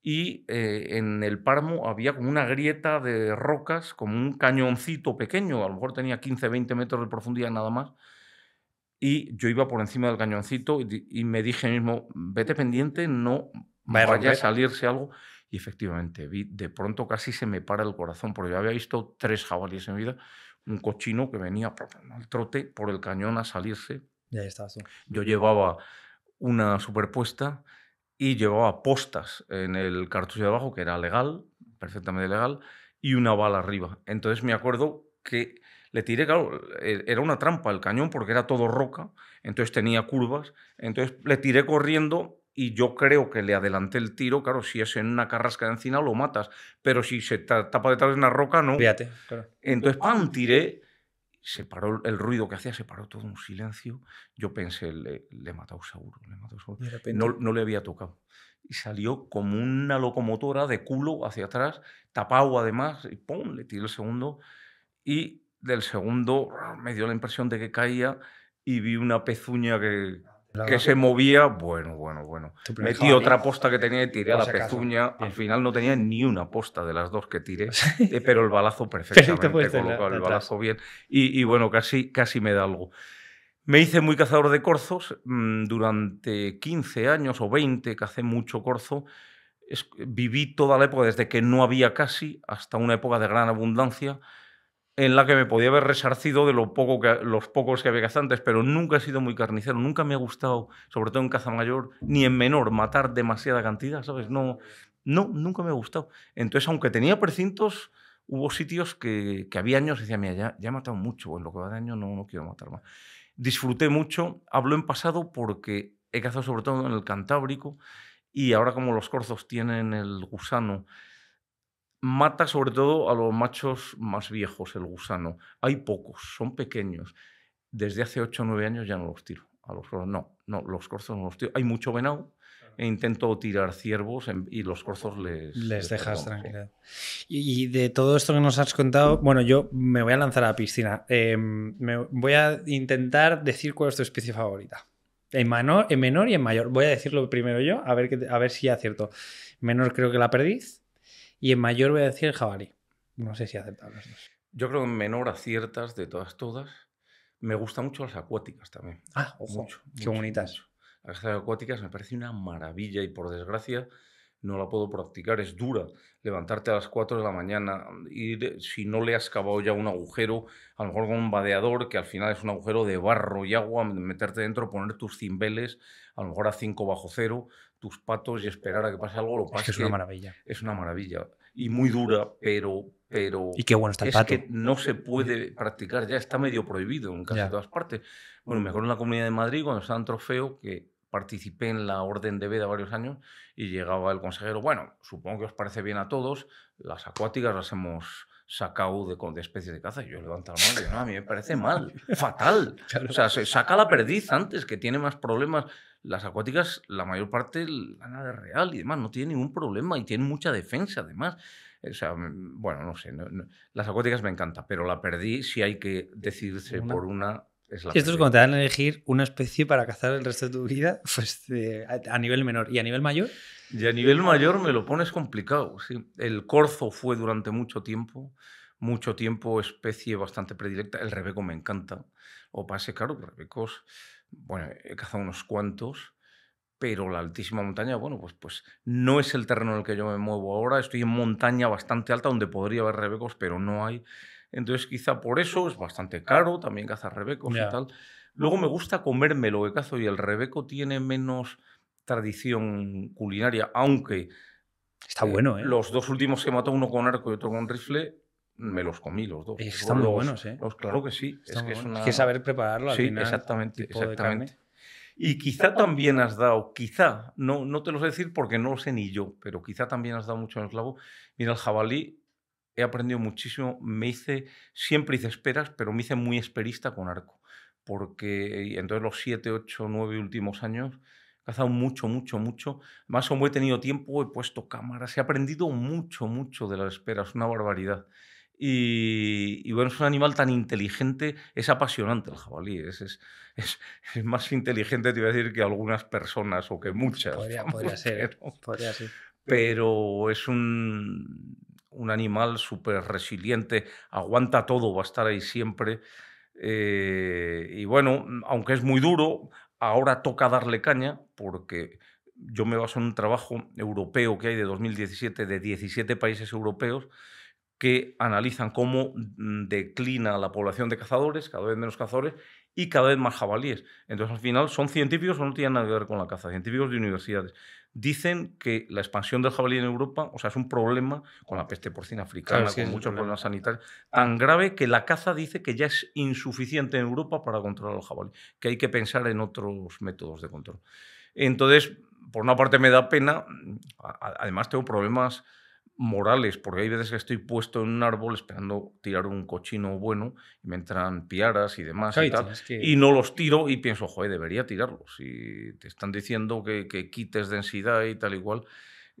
Y eh, en el páramo había como una grieta de rocas, como un cañoncito pequeño, a lo mejor tenía 15, 20 metros de profundidad nada más y yo iba por encima del cañoncito y, me dije mismo, vete pendiente, no vaya, a salirse algo. Y efectivamente, vi, de pronto casi se me para el corazón, porque yo había visto tres jabalíes en mi vida, un cochino que venía al trote por el cañón a salirse. Y ahí estaba, Yo llevaba una superpuesta y llevaba postas en el cartucho de abajo, que era legal, perfectamente legal, y una bala arriba. Entonces me acuerdo que le tiré, claro, e, era una trampa el cañón porque era todo roca, entonces tenía curvas, entonces le tiré corriendo y yo creo que le adelanté el tiro, claro, si es en una carrasca de encina lo matas, pero si se tapa detrás de una roca no. Fíjate, Entonces, ¡pam!, tiré, se paró el ruido que hacía, se paró todo un silencio, yo pensé, le, le he matado seguro, le seguro. No, le había tocado y salió como una locomotora de culo hacia atrás, tapado además, y ¡pum! Le tiré el segundo. Y del segundo ah, me dio la impresión de que caía y vi una pezuña que, que se movía. Bueno, bueno, bueno. Metí otra posta que tenía y tiré a la pezuña. Al final no tenía ni una posta de las dos que tiré, eh, pero el balazo perfectamente el balazo bien. Y, bueno, casi, casi me da algo. Me hice muy cazador de corzos. Mm, durante 15 años o 20 cacé mucho corzo. viví toda la época, desde que no había casi hasta una época de gran abundancia en la que me podía haber resarcido de lo poco que, los pocos que había cazantes, pero nunca he sido muy carnicero, nunca me ha gustado, sobre todo en caza mayor, ni en menor, matar demasiada cantidad, ¿sabes? No, no nunca me ha gustado. Entonces, aunque tenía precintos, hubo sitios que, había años y decía, mira, ya, he matado mucho, en lo que va de año no, no quiero matar más. Disfruté mucho, hablo en pasado porque he cazado sobre todo en el Cantábrico y ahora como los corzos tienen el gusano mata sobre todo a los machos más viejos, el gusano. Hay pocos, son pequeños. Desde hace 8 o 9 años ya no los tiro. A los no, no, los corzos no los tiro. Hay mucho venado e intento tirar ciervos y los corzos les... Les, dejas tranquilidad. Y, de todo esto que nos has contado, bueno, yo me voy a lanzar a la piscina. Em, me voy a intentar decir cuál es tu especie favorita. En menor, en menor y en mayor. Voy a decirlo primero yo, a ver, a ver si acierto. Menor creo que la perdiz. Y en mayor voy a decir jabalí. No sé si aceptables. dos. Yo creo en menor aciertas de todas, todas. Me gustan mucho las acuáticas también. Ah, ojo. qué bonitas. Las acuáticas me parece una maravilla y por desgracia no la puedo practicar, es dura. Levantarte a las 4 de la mañana, ir, si no le has cavado ya un agujero, a lo mejor con un vadeador, que al final es un agujero de barro y agua, meterte dentro, poner tus cimbeles, a lo mejor a 5 bajo cero, tus patos y esperar a que pase algo. Lo es, es una maravilla. Es una maravilla. Y muy dura, pero... pero y qué bueno está el es que no se puede practicar, ya está medio prohibido en casi todas partes. Bueno, mejor en la Comunidad de Madrid, cuando está en trofeo, que participé en la Orden de Veda varios años y llegaba el consejero, bueno, supongo que os parece bien a todos, las acuáticas las hemos sacado de, de especies de caza. Y yo levanto la mano y digo, no, a mí me parece mal, fatal. O sea, se saca la perdiz antes, que tiene más problemas. Las acuáticas, la mayor parte, la nada real y demás, no tiene ningún problema y tiene mucha defensa además. O sea, mm, bueno, no sé, las acuáticas me encantan, pero la perdí si hay que decidirse por una esto es cuando te dan a elegir una especie para cazar el resto de tu vida, pues eh, a nivel menor. ¿Y a nivel mayor? Y a nivel mayor me lo pones complicado, El corzo fue durante mucho tiempo, mucho tiempo especie bastante predilecta. El rebeco me encanta. O pase, claro, rebecos, bueno, he cazado unos cuantos, pero la altísima montaña, bueno, pues, pues no es el terreno en el que yo me muevo ahora. Estoy en montaña bastante alta donde podría haber rebecos, pero no hay. Entonces, quizá por eso es bastante caro, también cazar rebecos y tal. Luego me gusta comerme lo que cazo y el rebeco tiene menos tradición culinaria, aunque. Está eh, bueno, ¿eh? Los dos últimos que mató, uno con arco y otro con rifle, me los comí los dos. están muy buenos, ¿eh? claro que sí. es que, es saber prepararlo al sí, Exactamente, exactamente. Y quizá también has dado, quizá, no, no te lo sé decir porque no lo sé ni yo, pero quizá también has dado mucho en el clavo. Mira, el jabalí he aprendido muchísimo. Me hice, siempre hice esperas, pero me hice muy esperista con arco. Porque entonces los siete, ocho, nueve últimos años he cazado mucho, mucho, mucho. Más menos he tenido tiempo, he puesto cámaras, he aprendido mucho, mucho de las esperas, una barbaridad. Y, bueno, es un animal tan inteligente, es apasionante el jabalí, es, más inteligente, te iba a decir, que algunas personas o que muchas. Podría, podría ser, ¿eh? podría ser. Pero es un, un animal súper resiliente, aguanta todo, va a estar ahí siempre. Eh, y bueno, mm, aunque es muy duro, ahora toca darle caña porque yo me baso en un trabajo europeo que hay de 2017 de 17 países europeos que analizan cómo mm, declina la población de cazadores, cada vez menos cazadores, y cada vez más jabalíes. Entonces, al final, son científicos o no tienen nada que ver con la caza, científicos de universidades. Dicen que la expansión del jabalí en Europa, o sea, es un problema con la peste porcina africana, con muchos problemas sanitarios, ah. tan grave que la caza dice que ya es insuficiente en Europa para controlar el jabalí, que hay que pensar en otros métodos de control. Entonces, por una parte me da pena, además tengo problemas morales, porque hay veces que estoy puesto en un árbol esperando tirar un cochino bueno y me entran piaras y demás y, tal, y no los tiro y pienso, joder, debería tirarlos. Y te están diciendo que, que quites densidad y tal igual.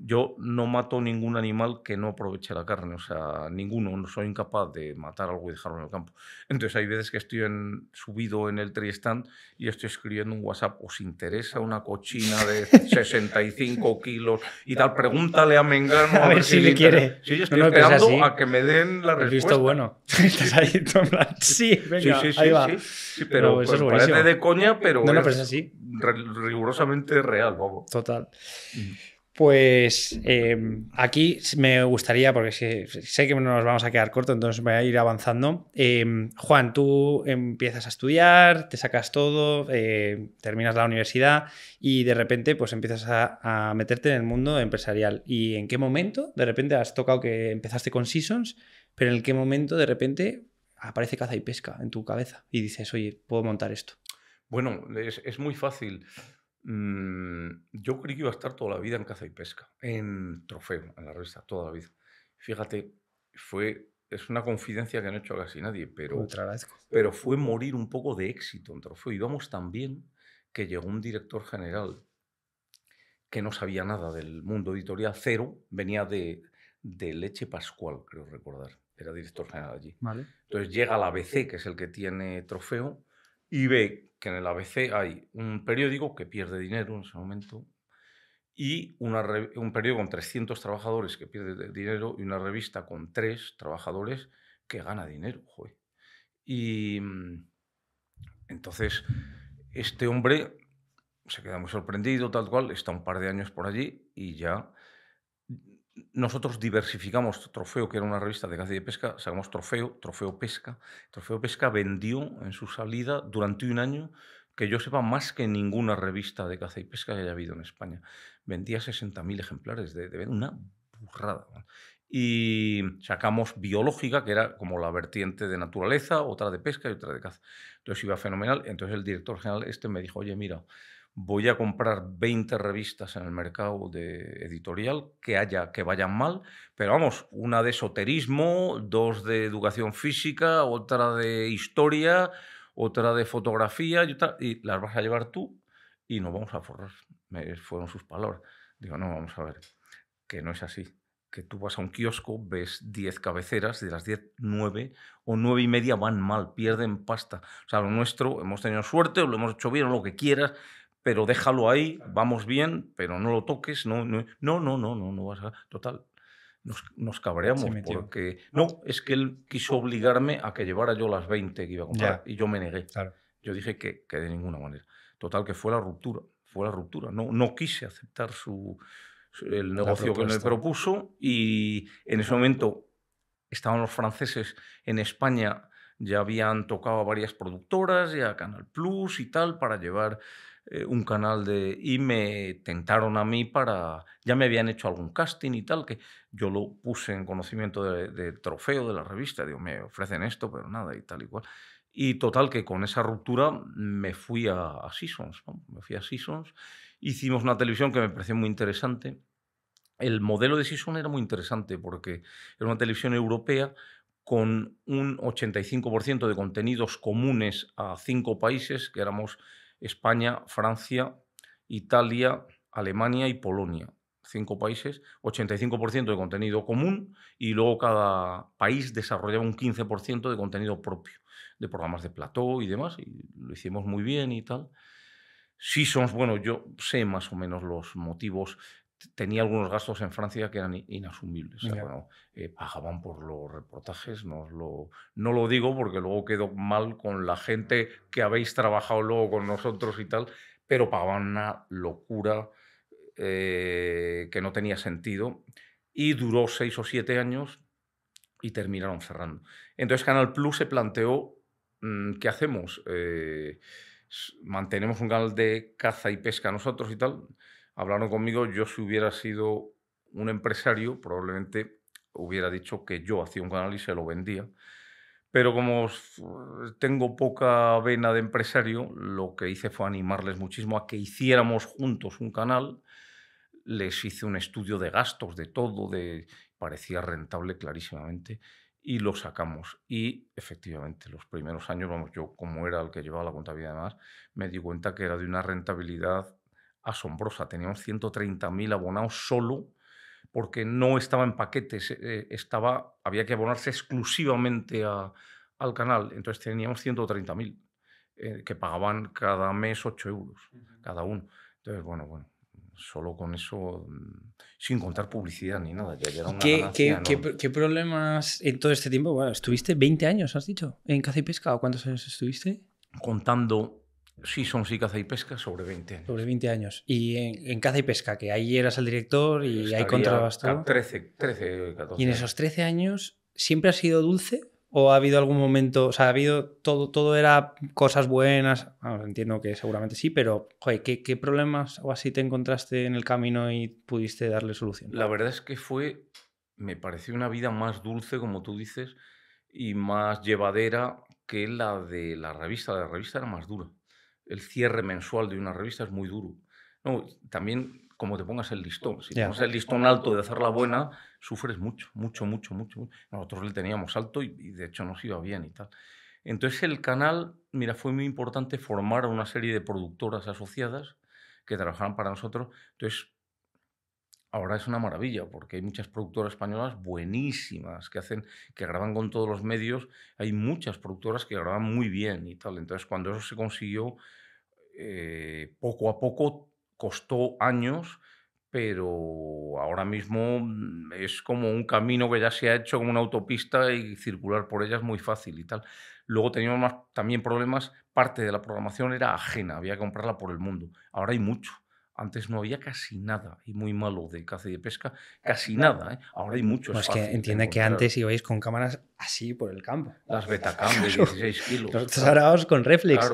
Yo no mato ningún animal que no aproveche la carne, o sea, ninguno, no soy incapaz de matar algo y dejarlo en el campo. Entonces hay veces que estoy en, subido en el Triestán y estoy escribiendo un WhatsApp, ¿os interesa ah. una cochina de 65 kilos y tal? Pregúntale a Mengano. A, ver, si, le quiere. Sí, estoy no, no, esperando así. a que me den la respuesta. Visto bueno. Estás ahí plan, sí, venga, sí, sí, ahí va. Sí, pero, pero eso es pues, parece de coña, pero, no, es, pero es así. rigurosamente real, bobo. Total. Pues em, aquí me gustaría, porque sé que no nos vamos a quedar corto, entonces voy a ir avanzando. Em, Juan, tú empiezas a estudiar, te sacas todo, eh, terminas la universidad y de repente pues empiezas a, meterte en el mundo empresarial. ¿Y en qué momento? De repente has tocado que empezaste con Seasons, pero ¿en qué momento de repente aparece caza y pesca en tu cabeza y dices, oye, puedo montar esto? Bueno, es muy fácil Mm, yo creí que iba a estar toda la vida en caza y pesca, en trofeo, en la revista, toda la vida. Fíjate, fue, es una confidencia que no he hecho a casi nadie, pero, pero fue morir un poco de éxito en trofeo. vamos tan bien que llegó un director general que no sabía nada del mundo editorial, cero, venía de, de Leche Pascual, creo recordar, era director general allí. Vale. Entonces llega la BC que es el que tiene trofeo, y ve que en el ABC hay un periódico que pierde dinero en ese momento y un periódico con 300 trabajadores que pierde dinero y una revista con 3 trabajadores que gana dinero. Y mm, entonces este hombre se queda muy sorprendido, tal cual, está un par de años por allí y ya nosotros diversificamos Trofeo, que era una revista de caza y de pesca, sacamos Trofeo, Trofeo Pesca. Trofeo Pesca vendió en su salida durante un año, que yo sepa, más que ninguna revista de caza y pesca que haya habido en España. Vendía 60.000 ejemplares, de, de una burrada. Y sacamos biológica, que era como la vertiente de naturaleza, otra de pesca y otra de caza. Entonces iba fenomenal. Entonces el director general este me dijo, oye, mira, voy a comprar 20 revistas en el mercado de editorial que, haya, que vayan mal, pero vamos, una de esoterismo, dos de educación física, otra de historia, otra de fotografía, y, las vas a llevar tú y nos vamos a forrar. fueron sus palabras. Digo, no, vamos a ver, que no es así. Que tú vas a un kiosco, ves 10 cabeceras, de las 10, 9 o 9 y media van mal, pierden pasta. O sea, lo nuestro, hemos tenido suerte, lo hemos hecho bien, lo que quieras, pero déjalo ahí, vamos bien, pero no lo toques, no, no, no, no, no, no, no vas a... Total, nos, nos cabreamos porque... No, es que él quiso obligarme a que llevara yo las 20 que iba a comprar y yo me negué. Yo dije que, que de ninguna manera. Total, que fue la ruptura, fue la ruptura. No, no quise aceptar su, el negocio que me propuso y en ese momento estaban los franceses en España ya habían tocado a varias productoras ya a Canal Plus y tal para llevar eh, un canal de... Y me tentaron a mí para... Ya me habían hecho algún casting y tal, que yo lo puse en conocimiento del de trofeo de la revista. Digo, me ofrecen esto, pero nada, y tal y cual. Y total, que con esa ruptura me fui a, Seasons. Me fui a Seasons. Hicimos una televisión que me pareció muy interesante. El modelo de Seasons era muy interesante porque era una televisión europea con un 85% de contenidos comunes a cinco países, que éramos España, Francia, Italia, Alemania y Polonia. Cinco países, 85% de contenido común y luego cada país desarrollaba un 15% de contenido propio, de programas de plató y demás, y lo hicimos muy bien y tal. Sí, somos, bueno, yo sé más o menos los motivos tenía algunos gastos en Francia que eran inasumibles. Eh, pagaban por los reportajes, no lo, no lo digo porque luego quedó mal con la gente que habéis trabajado luego con nosotros y tal, pero pagaban una locura eh, que no tenía sentido y duró seis o siete años y terminaron cerrando. Entonces Canal Plus se planteó, mm, ¿qué hacemos? Eh, ¿Mantenemos un canal de caza y pesca nosotros y tal? hablaron conmigo, yo si hubiera sido un empresario, probablemente hubiera dicho que yo hacía un canal y se lo vendía. Pero como eh, tengo poca vena de empresario, lo que hice fue animarles muchísimo a que hiciéramos juntos un canal. Les hice un estudio de gastos, de todo, de parecía rentable clarísimamente y lo sacamos. Y efectivamente, los primeros años, vamos, yo como era el que llevaba la contabilidad además, me di cuenta que era de una rentabilidad asombrosa. Teníamos 130.000 abonados solo porque no estaba en paquetes, eh, eh, estaba, había que abonarse exclusivamente al canal. Entonces teníamos 130.000 eh, que pagaban cada mes 8 euros, cada uno. Entonces, bueno, bueno, solo con eso, mm, sin contar publicidad ni nada. qué, problemas en todo este tiempo? Bueno, estuviste 20 años, has dicho, en Caza y Pesca, ¿o cuántos años estuviste? Contando Sí, son caza y pesca sobre 20 años. Sobre 20 años. Y en, caza y pesca, que ahí eras el director y ahí controlabas todo. 13, 13, 14. ¿Y en esos 13 años siempre ha sido dulce? ¿O ha habido algún momento, o sea, ha habido todo, todo era cosas buenas? entiendo que seguramente sí, pero joder, ¿qué, ¿qué problemas o así te encontraste en el camino y pudiste darle solución? La verdad es que fue, me pareció una vida más dulce, como tú dices, y más llevadera que la de la revista. La revista era más dura el cierre mensual de una revista es muy duro. No, también como te pongas el listón. Si te pones el listón alto de hacerla buena, sufres mucho, mucho, mucho, mucho. Nosotros le teníamos alto y, de hecho nos iba bien y tal. Entonces el canal, mira, fue muy importante formar a una serie de productoras asociadas que trabajaran para nosotros. Entonces ahora es una maravilla porque hay muchas productoras españolas buenísimas que hacen que graban con todos los medios hay muchas productoras que graban muy bien y tal entonces cuando eso se consiguió eh, poco a poco costó años pero ahora mismo mm, es como un camino que ya se ha hecho como una autopista y circular por ella es muy fácil y tal. Luego teníamos también problemas, parte de la programación era ajena, había que comprarla por el mundo. Ahora hay mucho. Antes no había casi nada, y muy malo de caza y de pesca, casi nada. ¿eh? Ahora hay muchos. Pues que entiende que antes ibais con cámaras así por el campo. Las Betacam de 16 kilos. Nosotros ahora con reflex.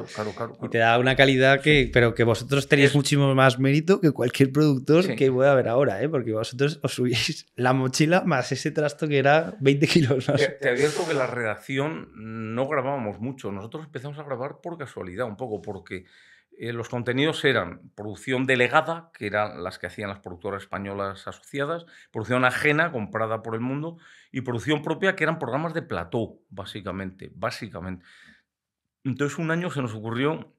Y te da una calidad que, pero que vosotros tenéis muchísimo más mérito que cualquier productor que pueda haber ahora, ¿eh? porque vosotros os subís la mochila más ese trasto que era 20 kilos más. te advierto que la redacción no grabábamos mucho. Nosotros empezamos a grabar por casualidad, un poco, porque eh, los contenidos eran producción delegada, que eran las que hacían las productoras españolas asociadas, producción ajena, comprada por el mundo, y producción propia, que eran programas de plató, básicamente, básicamente. Entonces un año se nos ocurrió,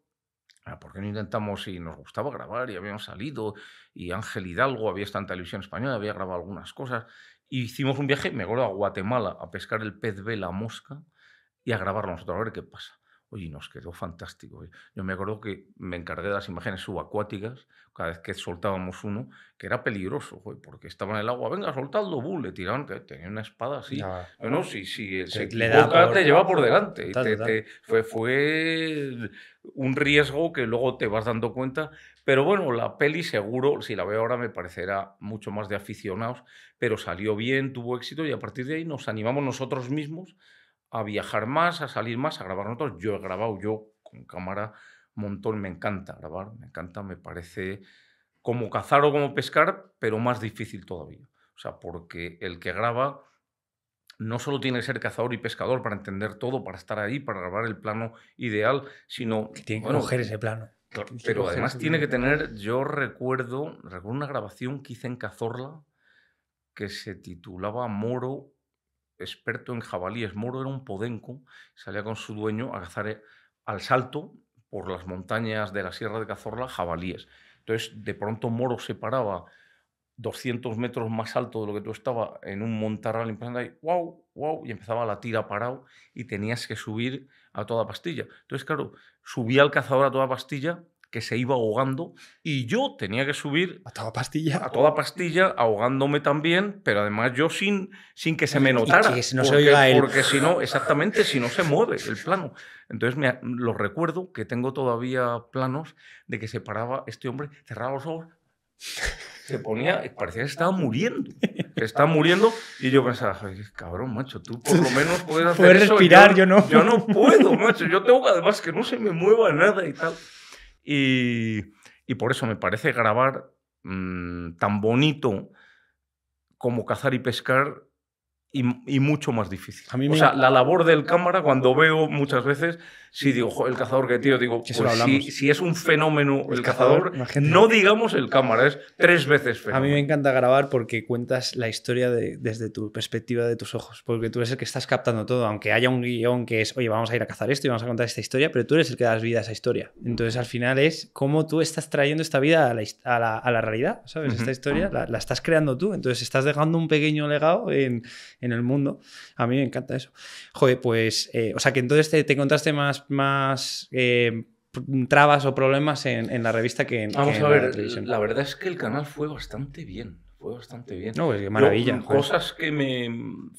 ah, ¿por qué no intentamos y nos gustaba grabar y habíamos salido? Y Ángel Hidalgo había estado en televisión española, había grabado algunas cosas. Y hicimos un viaje, me acuerdo, a Guatemala, a pescar el pez vela mosca y a grabar nosotros, a ver qué pasa. Y nos quedó fantástico. ¿eh? Yo me acuerdo que me encargué de las imágenes subacuáticas, cada vez que soltábamos uno, que era peligroso, porque estaba en el agua, venga, soltadlo, bu, le tiraban, tenía una espada así. Bueno, no, ah, si, se le da te lleva por delante. fue, fue un riesgo que luego te vas dando cuenta. Pero bueno, la peli seguro, si la veo ahora, me parecerá mucho más de aficionados, pero salió bien, tuvo éxito y a partir de ahí nos animamos nosotros mismos a viajar más, a salir más, a grabar nosotros. Yo he grabado, yo con cámara montón, me encanta grabar, me encanta, me parece como cazar o como pescar, pero más difícil todavía. O sea, porque el que graba no solo tiene que ser cazador y pescador para entender todo, para estar ahí, para grabar el plano ideal, sino... tiene que coger ese plano. pero además tiene que tener, yo recuerdo, recuerdo una grabación que hice en Cazorla que se titulaba Moro experto en jabalíes moro, era un podenco, salía con su dueño a cazar eh, al salto por las montañas de la Sierra de Cazorla jabalíes. Entonces, de pronto Moro se paraba 200 metros más alto de lo que tú estaba en un montarral y wow, wow, y empezaba la tira parado y tenías que subir a toda pastilla. Entonces, claro, subía al cazador a toda pastilla que se iba ahogando y yo tenía que subir a toda pastilla a toda pastilla ahogándome también pero además yo sin sin que se me notara que no porque, se porque si no exactamente si no se mueve el plano entonces me, lo recuerdo que tengo todavía planos de que se paraba este hombre cerraba los ojos se ponía, parecía que estaba muriendo. está estaba muriendo y yo pensaba, cabrón, macho, tú por lo menos puedes hacer Puedes respirar, Yo, yo, no. Yo no puedo, macho. Yo tengo además que no se me mueva nada y tal. Y, por eso me parece grabar mm, tan bonito como cazar y pescar y, mucho más difícil. o sea, la labor del cámara, cuando veo muchas veces Sí, digo, el cazador que tío, digo, pues si, es un fenómeno el, cazador, no digamos el cámara, es tres veces fenómeno. A mí me encanta grabar porque cuentas la historia desde tu perspectiva de tus ojos, porque tú eres el que estás captando todo, aunque haya un guión que es, oye, vamos a ir a cazar esto y vamos a contar esta historia, pero tú eres el que das vida a esa historia. Entonces al final es cómo tú estás trayendo esta vida a la, realidad, ¿sabes? Esta historia la, estás creando tú, entonces estás dejando un pequeño legado en, el mundo. A mí me encanta eso. Joder, pues, eh, o sea que entonces te, te encontraste más más, eh, trabas o problemas en, la revista que en, Vamos a ver, la televisión. La verdad es que el canal fue bastante bien. Fue bastante bien. No, es pues, que maravilla. Mm, cosas que me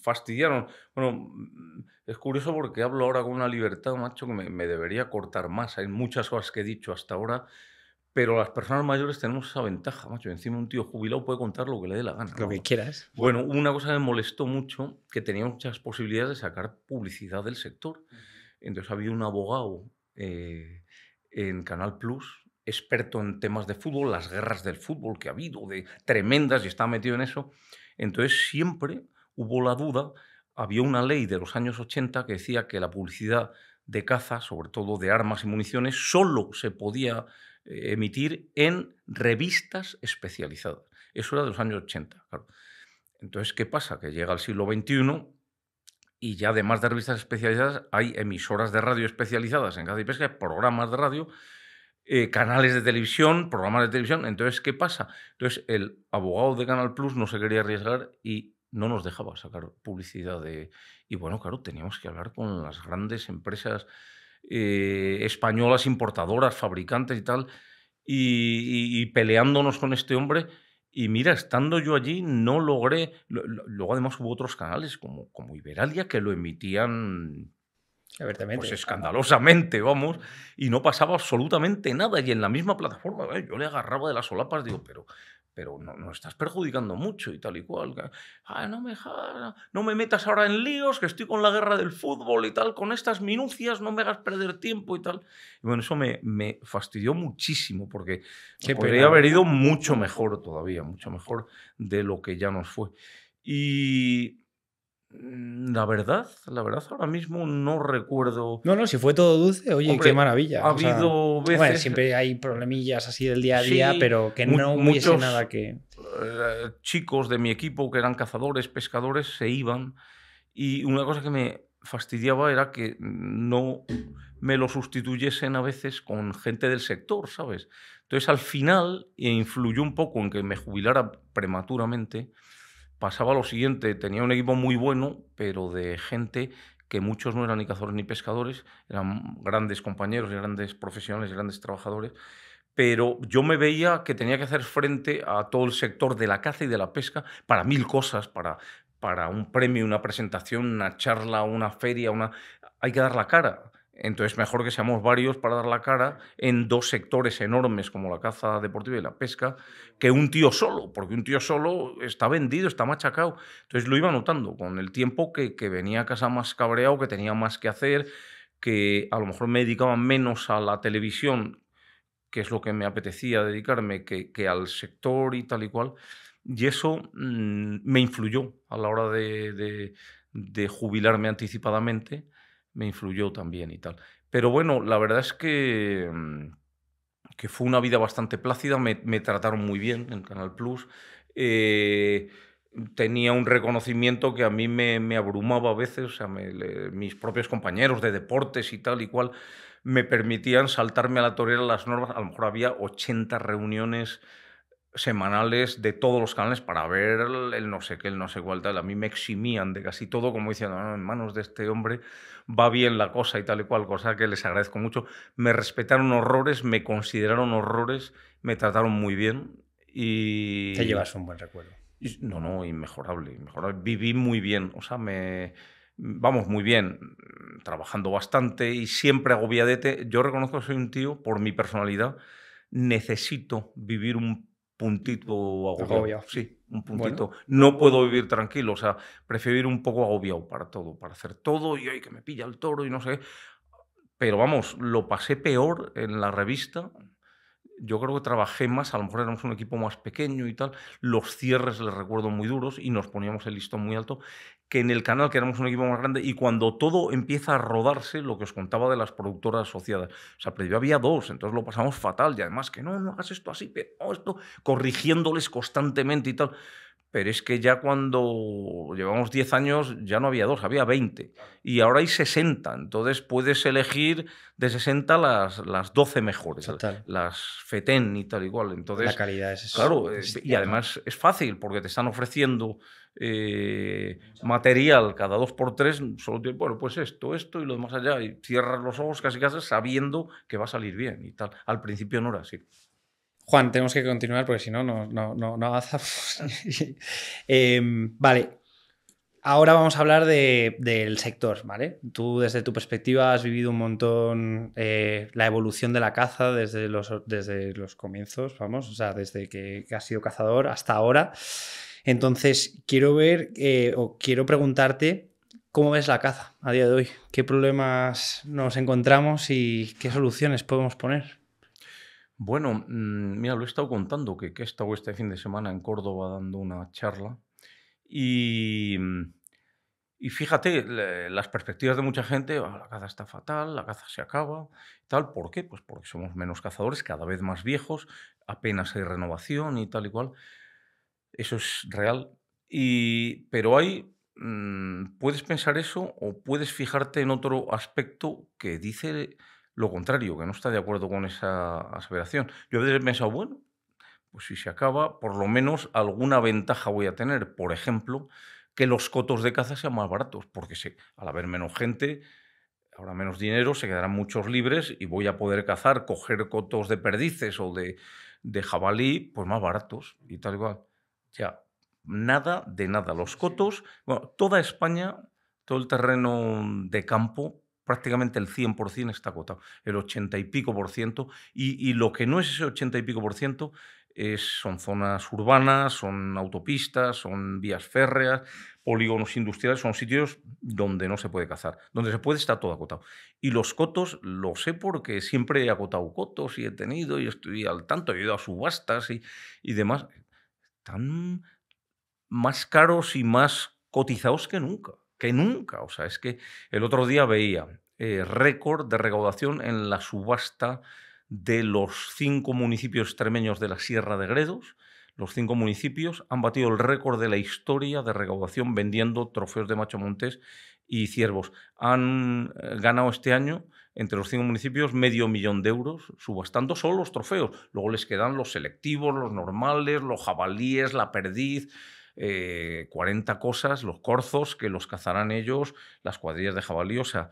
fastidiaron. Bueno, mm, es curioso porque hablo ahora con una libertad, macho, que me, debería cortar más. Hay muchas cosas que he dicho hasta ahora. Pero las personas mayores tenemos esa ventaja, macho. Encima un tío jubilado puede contar lo que le dé la gana. Lo que quieras. Bueno, una cosa me molestó mucho, que tenía muchas posibilidades de sacar publicidad del sector. Entonces había un abogado eh, en Canal Plus, experto en temas de fútbol, las guerras del fútbol que ha habido, de tremendas, y estaba metido en eso. Entonces siempre hubo la duda, había una ley de los años 80 que decía que la publicidad de caza, sobre todo de armas y municiones, solo se podía eh, emitir en revistas especializadas. Eso era de los años 80. Entonces, ¿qué pasa? Que llega el siglo XXI y ya además de revistas especializadas hay emisoras de radio especializadas en caza y pesca, programas de radio, eh, canales de televisión, programas de televisión. Entonces, ¿qué pasa? Entonces, el abogado de Canal Plus no se quería arriesgar y no nos dejaba sacar publicidad de... Y bueno, claro, teníamos que hablar con las grandes empresas eh, españolas, importadoras, fabricantes y tal, y peleándonos con este hombre. Y mira, estando yo allí, no logré. Luego, además, hubo otros canales como, como Iberalia que lo emitían. Pues, escandalosamente, vamos, y no pasaba absolutamente nada. Y en la misma plataforma, ¿eh? yo le agarraba de las solapas, digo, pero, pero no, nos estás perjudicando mucho y tal y cual. Ah, no, me, no me metas ahora en líos, que estoy con la guerra del fútbol y tal, con estas minucias no me hagas perder tiempo y tal. Y bueno, eso me, me fastidió muchísimo porque podría haber ido mucho mejor todavía, mucho mejor de lo que ya nos fue. Y la verdad, la verdad ahora mismo no recuerdo. No, no, si fue todo dulce, oye, qué maravilla. Ha habido veces. Bueno, siempre hay problemillas así del día a día, pero que no hubiese nada que. Eh, chicos de mi equipo que eran cazadores, pescadores, se iban. Y una cosa que me fastidiaba era que no me lo sustituyesen a veces con gente del sector, ¿sabes? Entonces al final influyó un poco en que me jubilara prematuramente pasaba lo siguiente, tenía un equipo muy bueno, pero de gente que muchos no eran ni cazadores ni pescadores, eran grandes compañeros, grandes profesionales, grandes trabajadores, pero yo me veía que tenía que hacer frente a todo el sector de la caza y de la pesca para mil cosas, para, para un premio, una presentación, una charla, una feria, una... hay que dar la cara. Entonces, mejor que seamos varios para dar la cara en dos sectores enormes como la caza deportiva y la pesca, que un tío solo, porque un tío solo está vendido, está machacado. Entonces lo iba notando con el tiempo que, venía a casa más cabreado, que tenía más que hacer, que a lo mejor me dedicaba menos a la televisión, que es lo que me apetecía dedicarme, que, que al sector y tal y cual. Y eso mm, me influyó a la hora de jubilarme anticipadamente me influyó también y tal. Pero bueno, la verdad es que, mm, que fue una vida bastante plácida, me, trataron muy bien en Canal Plus. Eh, tenía un reconocimiento que a mí me, abrumaba a veces, mis propios compañeros de deportes y tal y cual me permitían saltarme a la torera las normas, a lo mejor había 80 reuniones semanales de todos los canales para ver el no sé qué, el no sé cuál tal. A mí me eximían de casi todo, como diciendo, ah, en manos de este hombre va bien la cosa y tal y cual, cosa que les agradezco mucho. Me respetaron horrores, me consideraron horrores, me trataron muy bien y... Te llevas un buen recuerdo. no, no, inmejorable, inmejorable. Viví muy bien, o sea, me vamos, muy bien, trabajando bastante y siempre agobiadete. Yo reconozco que soy un tío, por mi personalidad, necesito vivir un puntito agobiado. Sí, un puntito. No puedo vivir tranquilo, o sea, prefiero ir un poco agobiado para todo, para hacer todo y hay que me pilla el toro y no sé. Pero vamos, lo pasé peor en la revista. Yo creo que trabajé más, a lo mejor éramos un equipo más pequeño y tal. Los cierres les recuerdo muy duros y nos poníamos el listón muy alto que en el canal, que un equipo más grande, y cuando todo empieza a rodarse, lo que os contaba de las productoras asociadas, o sea, pero yo había dos, entonces lo pasamos fatal, y además que no, no hagas esto así, pero esto, corrigiéndoles constantemente y tal. Pero es que ya cuando llevamos 10 años ya no había dos, había 20. Y ahora hay 60. Entonces puedes elegir de 60 las, las 12 mejores. Las FETEN y tal igual. Entonces, la calidad es eso. Claro, eh, y además es fácil porque te están ofreciendo eh, material cada dos por tres, solo tiene, bueno, pues esto, esto y lo demás allá, y cierras los ojos casi casi sabiendo que va a salir bien y tal. Al principio no era así. Juan, tenemos que continuar porque si no, no, no, no avanzamos. Em, vale, ahora vamos a hablar del sector, ¿vale? Tú desde tu perspectiva has vivido un montón eh, la evolución de la caza desde los, desde los comienzos, vamos, o sea, desde que, que has sido cazador hasta ahora. Entonces, quiero ver eh, o quiero preguntarte cómo ves la caza a día de hoy, qué problemas nos encontramos y qué soluciones podemos poner. Bueno, mm, mira, lo he estado contando, que, he estado este fin de semana en Córdoba dando una charla y, y fíjate, las perspectivas de mucha gente, ah, la caza está fatal, la caza se acaba, tal, ¿por qué? Pues porque somos menos cazadores, cada vez más viejos, apenas hay renovación y tal y cual. Eso es real. Y, pero hay, mm, puedes pensar eso o puedes fijarte en otro aspecto que dice lo contrario, que no está de acuerdo con esa aseveración. Yo a veces he pensado, bueno, pues si se acaba, por lo menos alguna ventaja voy a tener. Por ejemplo, que los cotos de caza sean más baratos, porque al haber menos gente, habrá menos dinero, se quedarán muchos libres y voy a poder cazar, coger cotos de perdices o de, jabalí, pues más baratos y tal cual sea, nada de nada. Los cotos, bueno, toda España, todo el terreno de campo, prácticamente el 100% está acotado, el 80 y pico por ciento, y, lo que no es ese 80 y pico por ciento es, son zonas urbanas, son autopistas, son vías férreas, polígonos industriales, son sitios donde no se puede cazar, donde se puede estar todo acotado. Y los cotos, lo sé porque siempre he acotado cotos y he tenido y estoy al tanto, he ido a subastas y, y demás están más caros y más cotizados que nunca, que nunca. O sea, es que el otro día veía eh, récord de recaudación en la subasta de los cinco municipios extremeños de la Sierra de Gredos. Los cinco municipios han batido el récord de la historia de recaudación vendiendo trofeos de Macho Montés y Ciervos. Han eh, ganado este año entre los cinco municipios medio millón de euros subastando solo los trofeos. Luego les quedan los selectivos, los normales, los jabalíes, la perdiz. 40 eh, cosas, los corzos que los cazarán ellos, las cuadrillas de jabalí, o sea,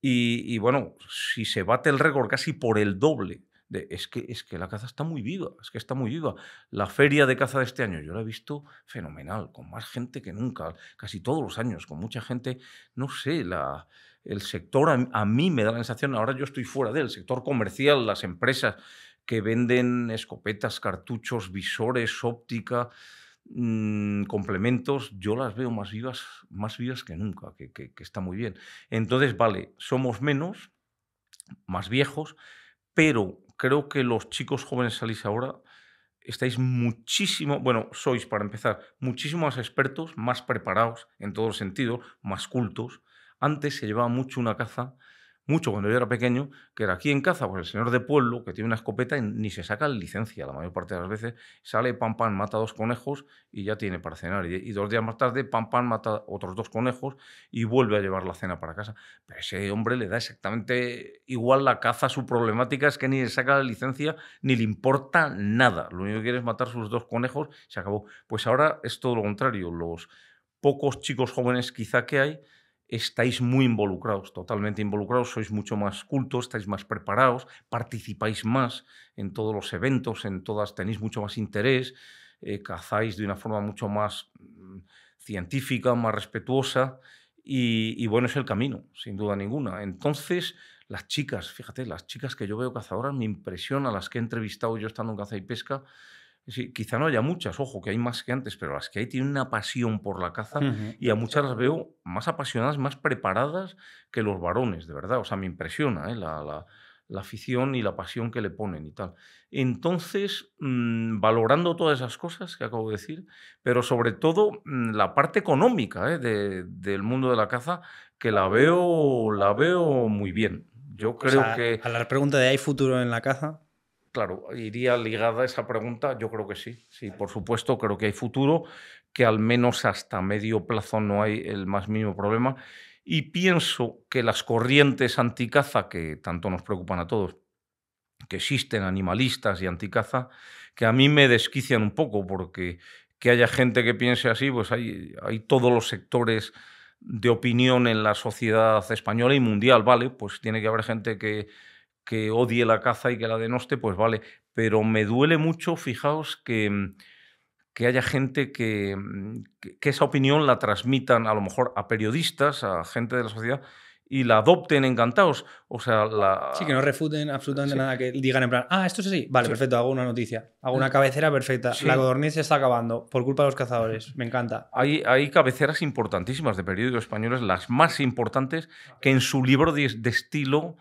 y, y, bueno, si se bate el récord casi por el doble es, que, es que la caza está muy viva, es que está muy viva. La feria de caza de este año yo la he visto fenomenal, con más gente que nunca, casi todos los años, con mucha gente, no sé, la, el sector a, mí me da la sensación, ahora yo estoy fuera del sector comercial, las empresas que venden escopetas, cartuchos, visores, óptica, mm, complementos, yo las veo más vivas, más vivas que nunca, que está muy bien. Entonces, vale, somos menos, más viejos, pero creo que los chicos jóvenes salís ahora, estáis muchísimo, bueno, sois para empezar, muchísimo más expertos, más preparados en todos los sentidos, más cultos. Antes se llevaba mucho una caza mucho cuando yo era pequeño, que era aquí en caza, pues el señor de pueblo, que tiene una escopeta, y ni se saca licencia la mayor parte de las veces, sale, pam, pam, mata dos conejos y ya tiene para cenar. Y, dos días más tarde, pam, pam, mata otros dos conejos y vuelve a llevar la cena para casa. Pero ese hombre le da exactamente igual la caza, su problemática es que ni le saca la licencia, ni le importa nada. Lo único que quiere es matar sus dos conejos, se acabó. Pues ahora es todo lo contrario, los pocos chicos jóvenes quizá que hay, estáis muy involucrados, totalmente involucrados, sois mucho más cultos, estáis más preparados, participáis más en todos los eventos, en todas, tenéis mucho más interés, eh, cazáis de una forma mucho más mm, científica, más respetuosa y, bueno, es el camino, sin duda ninguna. Entonces, las chicas, fíjate, las chicas que yo veo cazadoras me impresionan, las que he entrevistado yo estando en caza y pesca, quizá no haya muchas, ojo, que hay más que antes, pero las que hay tienen una pasión por la caza y a muchas las veo más apasionadas, más preparadas que los varones, de verdad. O sea, me impresiona ¿eh? la, afición y la pasión que le ponen y tal. Entonces, mm, valorando todas esas cosas que acabo de decir, pero sobre todo mm, la parte económica ¿eh? del mundo de la caza, que la veo, la veo muy bien. Yo creo que... A la pregunta de ¿hay futuro en la caza? Claro, iría ligada a esa pregunta, yo creo que sí. Sí, por supuesto, creo que hay futuro, que al menos hasta medio plazo no hay el más mínimo problema. Y pienso que las corrientes anticaza, que tanto nos preocupan a todos, que existen animalistas y anticaza, que a mí me desquician un poco, porque que haya gente que piense así, pues hay, hay todos los sectores de opinión en la sociedad española y mundial, ¿vale? Pues tiene que haber gente que que odie la caza y que la denoste, pues vale. Pero me duele mucho, fijaos, que, mm, que haya gente mm, que, que esa opinión la transmitan a lo mejor a periodistas, a gente de la sociedad, y la adopten encantados. O sea, Sí, que no refuten absolutamente nada, que digan en plan, ah, esto es así. Vale, perfecto, hago una noticia, hago mm. una cabecera perfecta. La codorniz se está acabando por culpa de los cazadores, me encanta. Hay, cabeceras importantísimas de periódicos españoles, las más importantes, que en su libro de estilo